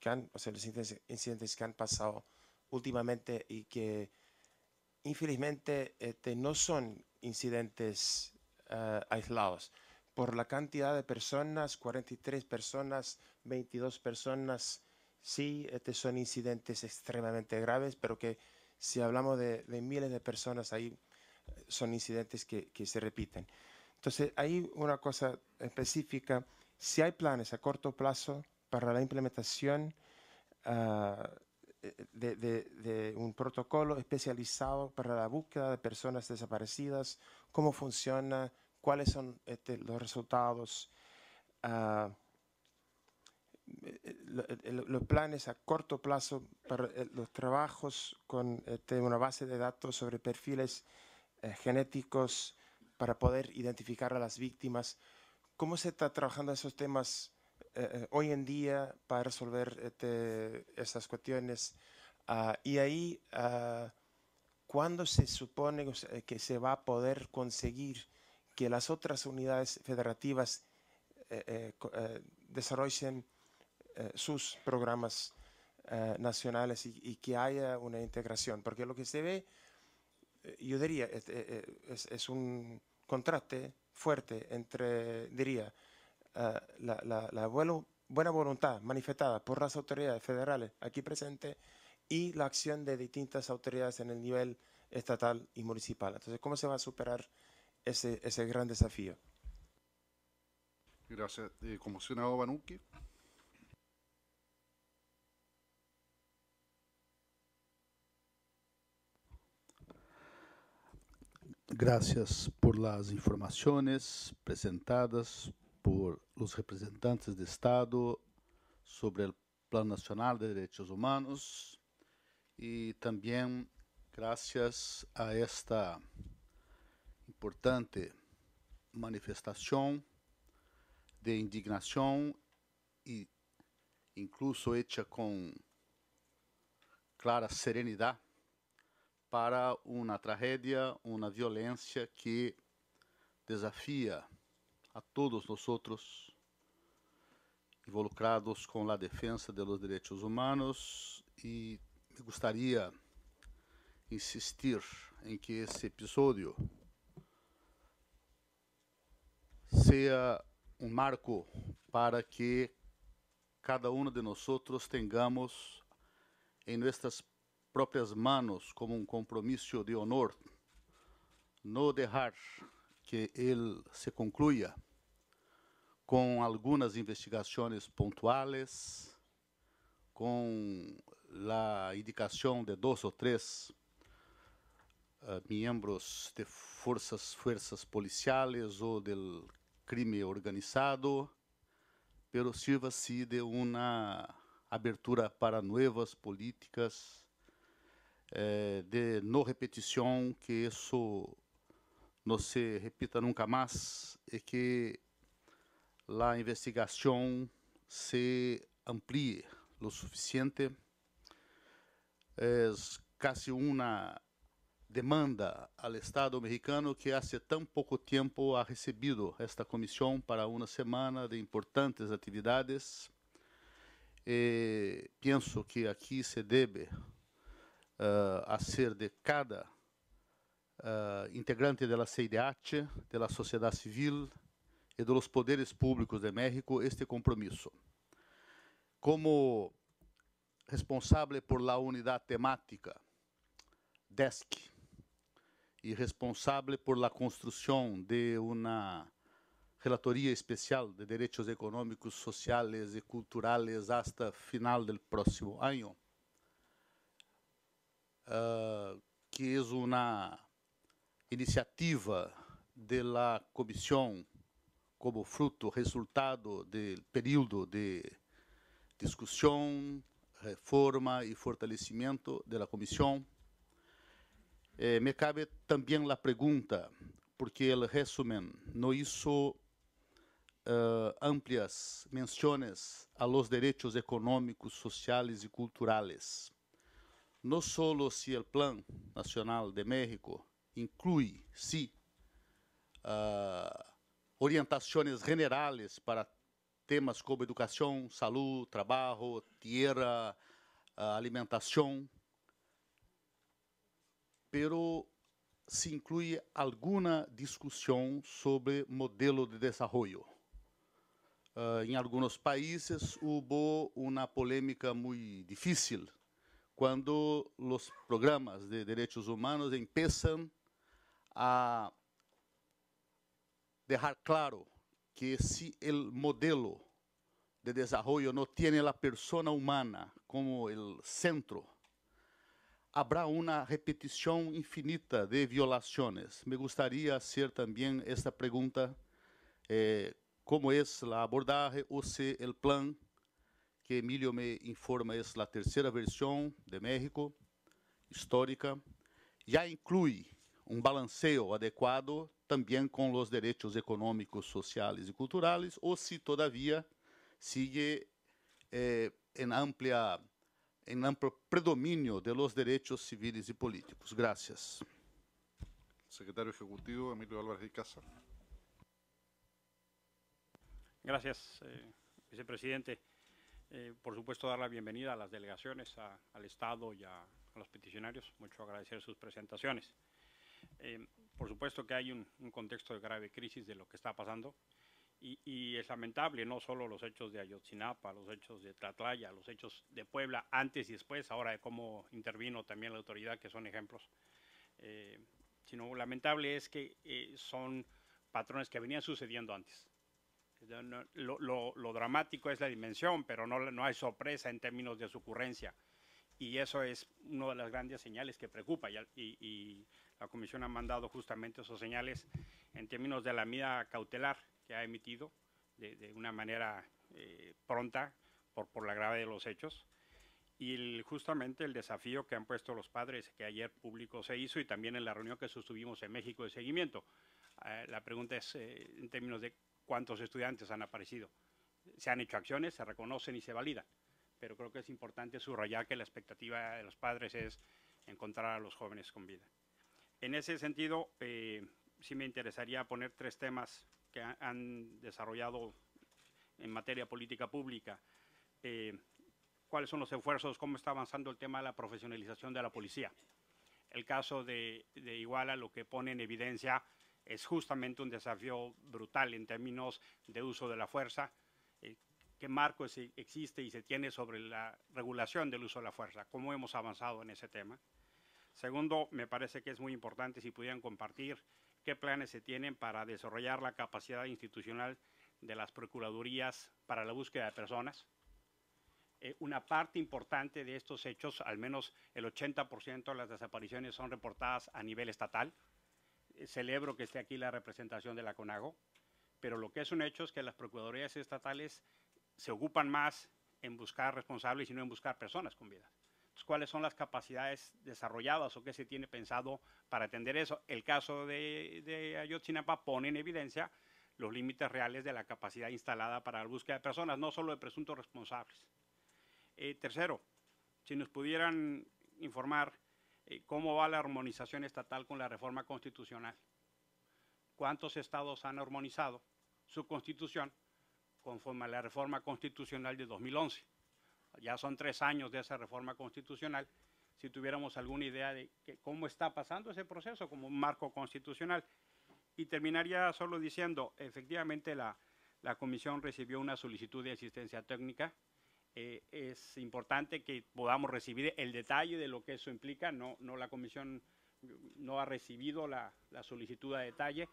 que han, o sea, los incidentes que han pasado últimamente y que infelizmente este, no son incidentes eh, aislados. Por la cantidad de personas, 43 personas, 22 personas, sí, estos son incidentes extremadamente graves, pero que si hablamos de, miles de personas, ahí eh, son incidentes que, se repiten. Entonces, hay una cosa específica, si hay planes a corto plazo para la implementación ah, eh, de, de, un protocolo especializado para la búsqueda de personas desaparecidas cómo funciona, cuáles son este, los resultados, ah, eh, eh, eh, los planes a corto plazo para los trabajos con este, una base de datos sobre perfiles genéticos para poder identificar a las víctimas. ¿Cómo se está trabajando esos temas hoy en día para resolver este, esas cuestiones? Ah, y ahí ah, ¿Cuándo se supone que se va a poder conseguir que las otras unidades federativas eh, eh, eh, desarrollen sus programas nacionales y, que haya una integración? Porque lo que se ve, yo diría, es, un contraste fuerte entre, diría, la, la buena voluntad manifestada por las autoridades federales aquí presentes y la acción de distintas autoridades en el nivel estatal y municipal. Entonces, ¿cómo se va a superar ese, ese gran desafío? Gracias. Eh, como senador Banuki. Gracias por las informaciones presentadas por los representantes de Estado sobre el Plan Nacional de Derechos Humanos e também graças a esta importante manifestação de indignação e incluso hecha com clara serenidade para uma tragédia, uma violência que desafia a todos nós outros involucrados com a defesa dos direitos humanos e gostaria insistir em que esse episódio seja um marco para que cada um de nós tenhamos em nossas próprias mãos como um compromisso de honor não deixar que ele se conclua com algumas investigações pontuais com a indicação de dois ou três uh, eh, de forças policiais ou o crime organizado, pero sirva se de uma abertura para novas políticas eh, de no repetição que isso não se repita nunca mais e que a investigação se amplie lo suficiente. Es casi una demanda al Estado mexicano que hace tan poco tiempo ha recibido esta comisión para una semana de importantes actividades. E eh, penso que aqui se deve uh, eh, hacer de cada uh, integrante da CIDH, da sociedade civil e dos poderes públicos de México este compromisso como responsável por la unidade temática, DESC, e responsável por la construção de una relatoria especial de direitos econômicos, sociales e culturales até final del próximo ano uh, que é uma iniciativa de la como fruto, resultado del período de discussão, reforma e fortalecimento da comissão. Eh, me cabe também a pergunta porque o resumen no hizo uh, amplias menciones a los derechos económicos, sociales e culturales. No solo si o Plan Nacional de México inclui, sí, uh, generales para temas como educação, saúde, trabalho, terra, alimentação. Pero se inclui alguma discussão sobre modelo de desenvolvimento. Uh, eh, em alguns países houve uma polêmica muito difícil quando os programas de direitos humanos começam a deixar claro que se o modelo de desenvolvimento não tem a persona humana como o centro, habrá uma repetição infinita de violações. Me de fazer também esta pergunta, eh, ¿cómo es la abordaje o se o plano que Emílio me informa é a terceira versão de México, histórica, já inclui un um balanceo adecuado también con los derechos económicos, sociales y e culturales, o si todavía sigue en em amplio em predominio amplio predominio de los derechos civiles y e políticos. Gracias. Secretario Ejecutivo, Emilio Álvarez de Casa. Gracias, eh, vicepresidente. Eh, por supuesto, dar la bienvenida a las delegaciones, al Estado y a los peticionarios. Mucho agradecer sus presentaciones. Em, por supuesto que hay un, contexto de grave crisis de lo que está pasando y, es lamentable, no solo los hechos de Ayotzinapa, los hechos de Tlatlaya, los hechos de Puebla antes y después, ahora de cómo intervino también la autoridad, que son ejemplos, eh, sino lamentable es que eh, son patrones que venían sucediendo antes. Lo, dramático es la dimensión, pero no, no hay sorpresa en términos de su ocurrencia y eso es una de las grandes señales que preocupa y, la Comisión ha mandado justamente esos señales en términos de la medida cautelar que ha emitido de, una manera eh, pronta por, la grave de los hechos y justamente el desafío que han puesto los padres que ayer público se hizo y también en la reunión que sostuvimos en México de seguimiento. Ah, la pregunta es eh, en términos de cuántos estudiantes han aparecido. Se han hecho acciones, se reconocen y se validan pero creo que es importante subrayar que la expectativa de los padres es encontrar a los jóvenes con vida. En ese sentido, eh, sí me interesaría poner tres temas que han desarrollado en materia política pública. Eh, ¿Cuáles son los esfuerzos? ¿Cómo está avanzando el tema de la profesionalización de la policía? El caso de, de Iguala lo que pone en evidencia es justamente un desafío brutal en términos de uso de la fuerza, qué marco existe y se tiene sobre la regulación del uso de la fuerza, cómo hemos avanzado en ese tema. Segundo, me parece que es muy importante si pudieran compartir qué planes se tienen para desarrollar la capacidad institucional de las procuradurías para la búsqueda de personas. Eh, una parte importante de estos hechos, al menos el 80% de las desapariciones son reportadas a nivel estatal. Eh, celebro que esté aquí la representación de la CONAGO, pero lo que es un hecho es que las procuradurías estatales se ocupan más en buscar responsables y no en buscar personas con vida. Entonces, ¿cuáles son las capacidades desarrolladas o qué se tiene pensado para atender eso? El caso de, Ayotzinapa pone en evidencia los límites reales de la capacidad instalada para la búsqueda de personas, no solo de presuntos responsables. Eh, tercero, si nos pudieran informar eh, cómo va la armonización estatal con la reforma constitucional. ¿Cuántos estados han armonizado su constitución conforme a la reforma constitucional de 2011. Ya son tres años de esa reforma constitucional. Si tuviéramos alguna idea de cómo está pasando ese proceso como un marco constitucional. Y terminaría solo diciendo, efectivamente la, comisión recibió una solicitud de asistencia técnica. Eh, es importante que podamos recibir el detalle de lo que eso implica. No, no la comisión no ha recibido la, la solicitud a detalle.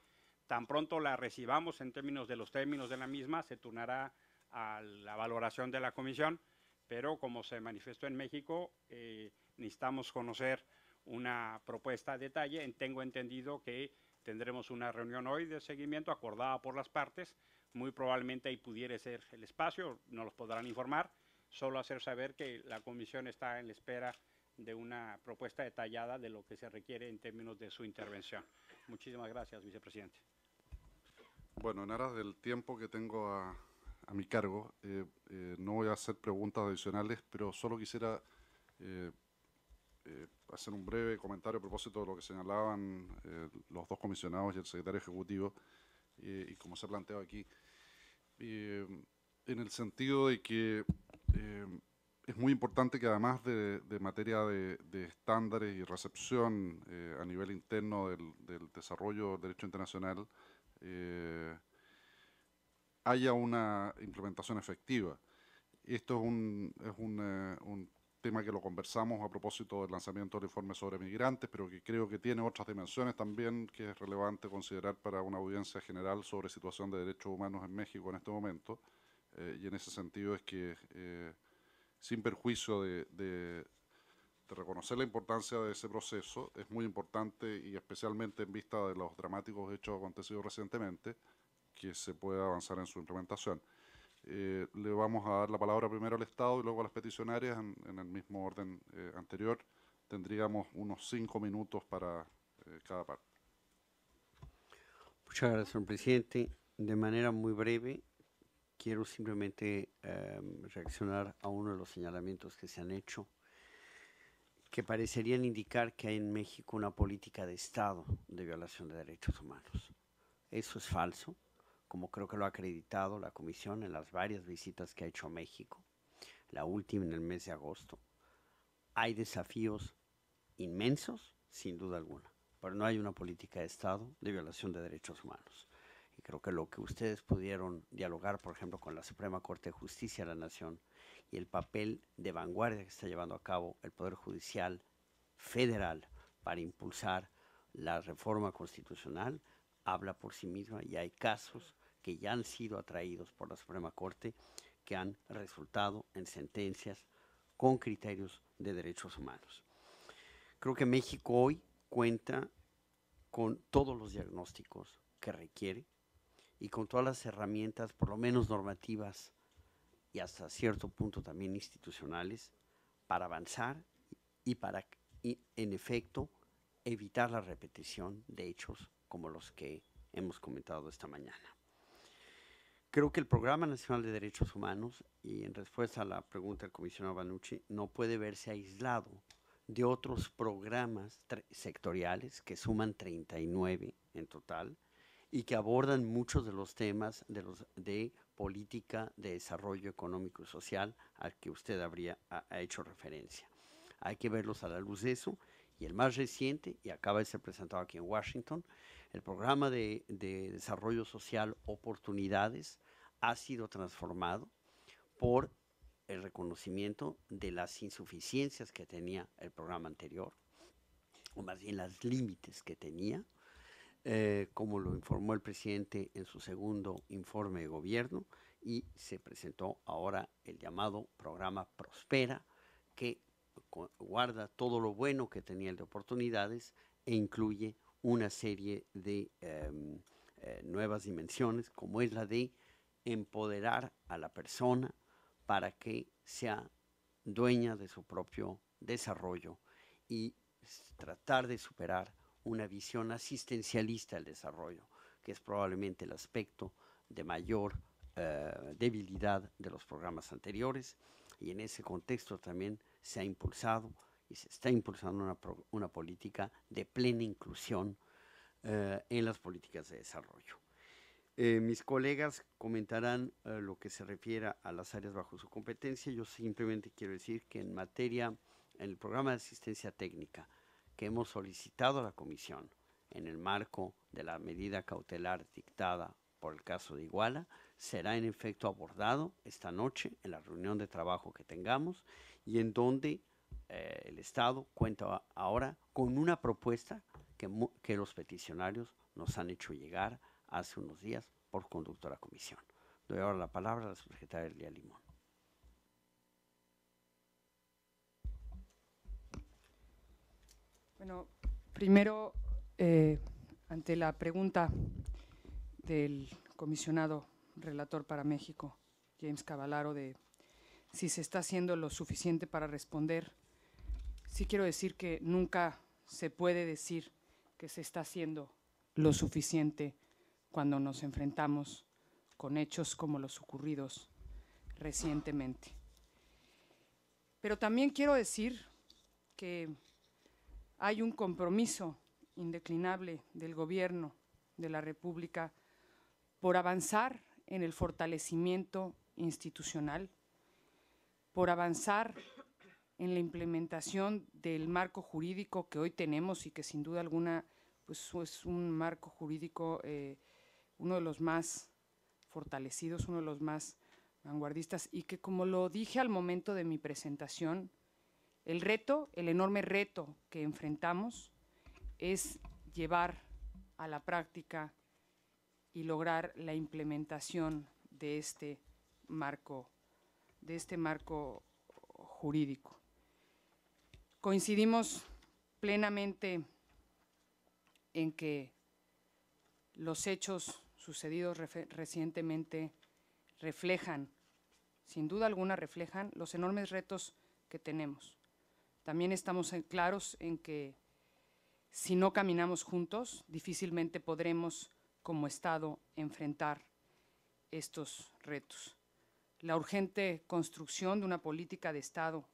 Tan pronto la recibamos en términos de los términos de la misma, se turnará a la valoración de la comisión, pero como se manifestó en México, eh, necesitamos conocer una propuesta a detalle. Tengo entendido que tendremos una reunión hoy de seguimiento acordada por las partes. Muy probablemente ahí pudiera ser el espacio, no los podrán informar, solo hacer saber que la comisión está en la espera de una propuesta detallada de lo que se requiere en términos de su intervención. Muchísimas gracias, vicepresidente. Bueno, en aras del tiempo que tengo a, mi cargo, eh, eh, no voy a hacer preguntas adicionales, pero solo quisiera eh, hacer un breve comentario a propósito de lo que señalaban los dos comisionados y el secretario ejecutivo, y como se ha planteado aquí, en el sentido de que es muy importante que además de, materia de, estándares y recepción a nivel interno del, del desarrollo del derecho internacional, eh, haya una implementación efectiva. Esto es, un, es un, eh, un, tema que lo conversamos a propósito del lanzamiento del informe sobre migrantes, pero que creo que tiene otras dimensiones también que es relevante considerar para una audiencia general sobre situación de derechos humanos en México en este momento. Eh, y en ese sentido es que, sin perjuicio de reconocer la importancia de ese proceso. Es muy importante y especialmente en vista de los dramáticos hechos acontecidos recientemente, que se pueda avanzar en su implementación. Eh, le vamos a dar la palabra primero al Estado y luego a las peticionarias en, el mismo orden eh, anterior. Tendríamos unos cinco minutos para eh, cada parte. Muchas gracias, señor presidente. De manera muy breve, quiero simplemente reaccionar a uno de los señalamientos que se han hecho que parecerían indicar que hay en México una política de Estado de violación de derechos humanos. Eso es falso, como creo que lo ha acreditado la Comisión en las varias visitas que ha hecho a México, la última en el mes de agosto. Hay desafíos inmensos, sin duda alguna, pero no hay una política de Estado de violación de derechos humanos. Y creo que lo que ustedes pudieron dialogar, por ejemplo, con la Suprema Corte de Justicia de la Nación, y el papel de vanguardia que está llevando a cabo el Poder Judicial Federal para impulsar la reforma constitucional habla por sí misma y hay casos que ya han sido atraídos por la Suprema Corte que han resultado en sentencias con criterios de derechos humanos. Creo que México hoy cuenta con todos los diagnósticos que requiere y con todas las herramientas, por lo menos normativas, y hasta cierto punto también institucionales para avanzar y para, en efecto, evitar la repetición de hechos como los que hemos comentado esta mañana. Creo que el Programa Nacional de Derechos Humanos, y en respuesta a la pregunta del comisionado Banucci, no puede verse aislado de otros programas sectoriales que suman 39 en total, y que abordan muchos de los temas de, los, de política de desarrollo económico y social al que usted habría ha, hecho referencia. Hay que verlos a la luz de eso. Y el más reciente, y acaba de ser presentado aquí en Washington, el programa de, de desarrollo social Oportunidades ha sido transformado por el reconocimiento de las insuficiencias que tenía el programa anterior, o más bien las límites que tenía, eh, como lo informó el presidente en su segundo informe de gobierno, y se presentó ahora el llamado programa Prospera, que guarda todo lo bueno que tenía el de oportunidades e incluye una serie de em, eh, nuevas dimensiones, como es la de empoderar a la persona para que sea dueña de su propio desarrollo y tratar de superar una visión asistencialista al desarrollo, que es probablemente el aspecto de mayor eh, debilidad de los programas anteriores. Y en ese contexto también se ha impulsado y se está impulsando una, política de plena inclusión eh, en las políticas de desarrollo. Eh, mis colegas comentarán lo que se refiere a las áreas bajo su competencia. Yo simplemente quiero decir que en materia, en el programa de asistencia técnica, que hemos solicitado a la Comisión en el marco de la medida cautelar dictada por el caso de Iguala será en efecto abordado esta noche en la reunión de trabajo que tengamos y en donde eh, el Estado cuenta ahora con una propuesta que, los peticionarios nos han hecho llegar hace unos días por conducto a la Comisión. Doy ahora la palabra a la secretaria Elia Limón. Bueno, primero, eh, ante la pregunta del comisionado relator para México, James Cavalaro, de si se está haciendo lo suficiente para responder, sí quiero decir que nunca se puede decir que se está haciendo lo suficiente cuando nos enfrentamos con hechos como los ocurridos recientemente. Pero también quiero decir que hay un compromiso indeclinable del gobierno de la República por avanzar en el fortalecimiento institucional, por avanzar en la implementación del marco jurídico que hoy tenemos y que sin duda alguna pues, es un marco jurídico eh, uno de los más fortalecidos, uno de los más vanguardistas y que como lo dije al momento de mi presentación, el reto, el enorme reto que enfrentamos es llevar a la práctica y lograr la implementación de este marco, de este marco jurídico. Coincidimos plenamente en que los hechos sucedidos recientemente reflejan, sin duda alguna reflejan, los enormes retos que tenemos. También estamos claros en que si no caminamos juntos, difícilmente podremos como Estado enfrentar estos retos. La urgente construcción de una política de Estado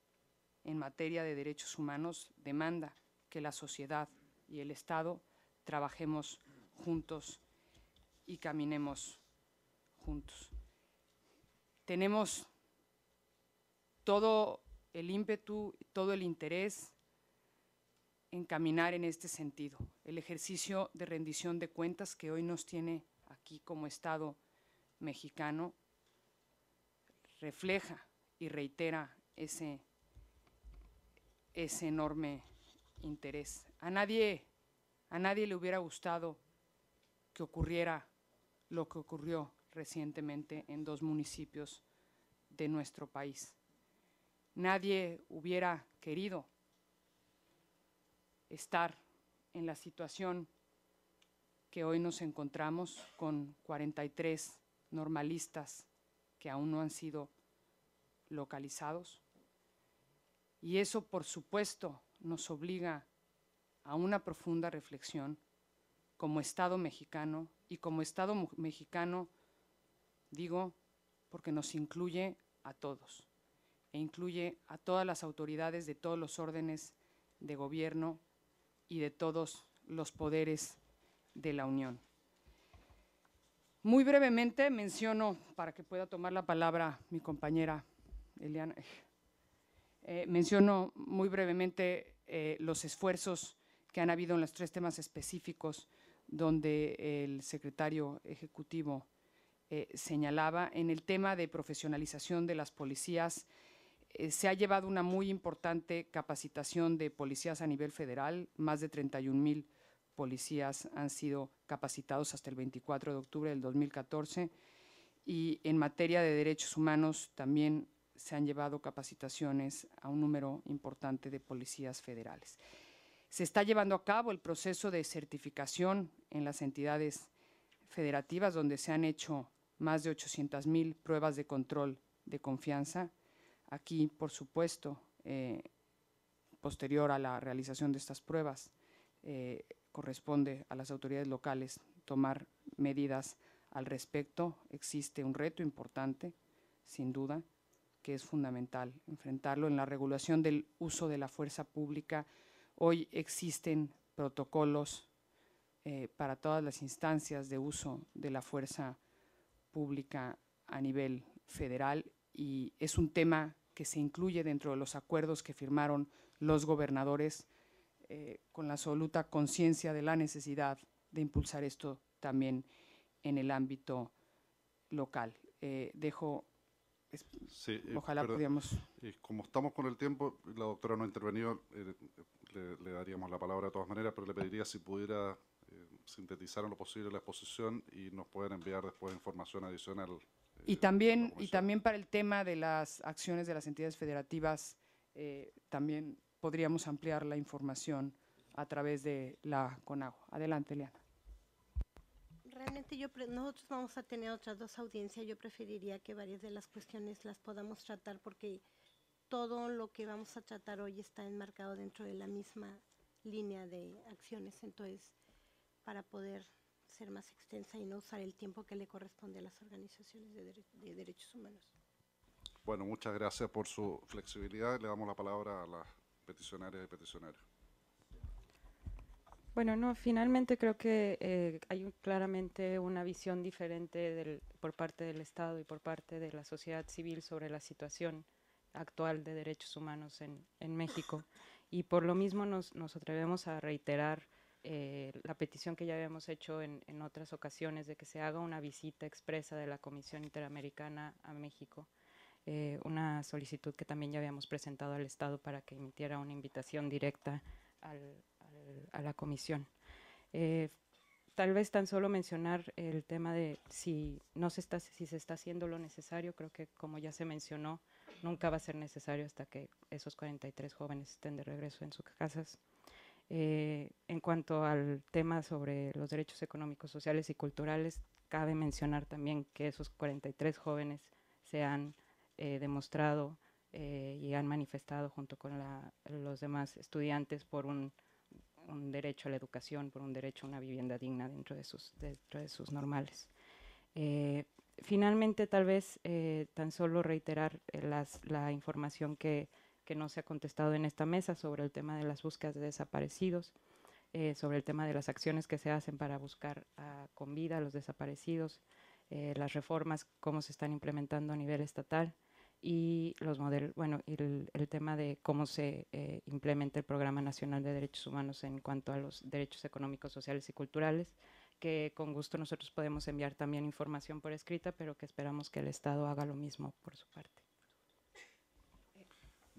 en materia de derechos humanos demanda que la sociedad y el Estado trabajemos juntos y caminemos juntos. Tenemos todo el ímpetu, todo el interés en caminar en este sentido. El ejercicio de rendición de cuentas que hoy nos tiene aquí como Estado mexicano refleja y reitera ese, ese enorme interés. A nadie, a nadie le hubiera gustado que ocurriera lo que ocurrió recientemente en dos municipios de nuestro país nadie hubiera querido estar en la situación que hoy nos encontramos con 43 normalistas que aún no han sido localizados. Y eso, por supuesto, nos obliga a una profunda reflexión como Estado mexicano y como Estado mexicano digo porque nos incluye a todos e incluye a todas las autoridades de todos los órdenes de gobierno y de todos los poderes de la Unión. Muy brevemente menciono, para que pueda tomar la palabra mi compañera Eliana, eh, menciono muy brevemente eh, los esfuerzos que han habido en los tres temas específicos donde el secretario ejecutivo eh, señalaba en el tema de profesionalización de las policías eh, se ha llevado una muy importante capacitación de policías a nivel federal, más de 31 mil policías han sido capacitados hasta el 24 de octubre del 2014 y en materia de derechos humanos también se han llevado capacitaciones a un número importante de policías federales. Se está llevando a cabo el proceso de certificación en las entidades federativas donde se han hecho más de 800 mil pruebas de control de confianza aquí, por supuesto, eh, posterior a la realización de estas pruebas, eh, corresponde a las autoridades locales tomar medidas al respecto. Existe un reto importante, sin duda, que es fundamental enfrentarlo en la regulación del uso de la fuerza pública. Hoy existen protocolos eh, para todas las instancias de uso de la fuerza pública a nivel federal y es un tema que se incluye dentro de los acuerdos que firmaron los gobernadores eh, con la absoluta conciencia de la necesidad de impulsar esto también en el ámbito local. Eh, dejo, eh, ojalá podíamos... como estamos con el tiempo, la doctora no ha intervenido, le, le, daríamos la palabra de todas maneras, pero le pediría si pudiera sintetizar en lo posible la exposición y nos pueden enviar después información adicional y también, y también para el tema de las acciones de las entidades federativas, eh, también podríamos ampliar la información a través de la CONAGO. Adelante, Eliana. Realmente yo nosotros vamos a tener otras dos audiencias. Yo preferiría que varias de las cuestiones las podamos tratar porque todo lo que vamos a tratar hoy está enmarcado dentro de la misma línea de acciones. Entonces, para poder ser más extensa y no usar el tiempo que le corresponde a las organizaciones de, derechos humanos. Bueno, muchas gracias por su flexibilidad. Le damos la palabra a las peticionarias y peticionarios. Bueno, no, finalmente creo que eh, hay claramente una visión diferente del, por parte del Estado y por parte de la sociedad civil sobre la situación actual de derechos humanos en, en México. Y por lo mismo nos, nos atrevemos a reiterar eh, la petición que ya habíamos hecho en, en, otras ocasiones de que se haga una visita expresa de la Comisión Interamericana a México, eh, una solicitud que también ya habíamos presentado al Estado para que emitiera una invitación directa a la Comisión. Eh, tal vez tan solo mencionar el tema de si, no se está, si se está haciendo lo necesario, creo que como ya se mencionó, nunca va a ser necesario hasta que esos 43 jóvenes estén de regreso en sus casas. Eh, en cuanto al tema sobre los derechos económicos, sociales y culturales, cabe mencionar también que esos 43 jóvenes se han eh, demostrado eh, y han manifestado junto con los demás estudiantes por un, derecho a la educación, por un derecho a una vivienda digna dentro de sus, dentro de sus normales. finalmente, tal vez tan solo reiterar la información que que no se ha contestado en esta mesa sobre el tema de las búsquedas de desaparecidos, eh, sobre el tema de las acciones que se hacen para buscar ah, con vida a los desaparecidos, eh, las reformas, cómo se están implementando a nivel estatal y los modelos, bueno, el, el tema de cómo se eh, implementa el Programa Nacional de Derechos Humanos en cuanto a los derechos económicos, sociales y culturales, que con gusto nosotros podemos enviar también información por escrita, pero que esperamos que el Estado haga lo mismo por su parte.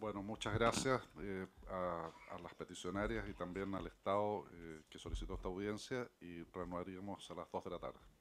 Bueno, muchas gracias eh, a, las peticionarias y también al Estado eh, que solicitó esta audiencia y renovaríamos a las 2 de la tarde.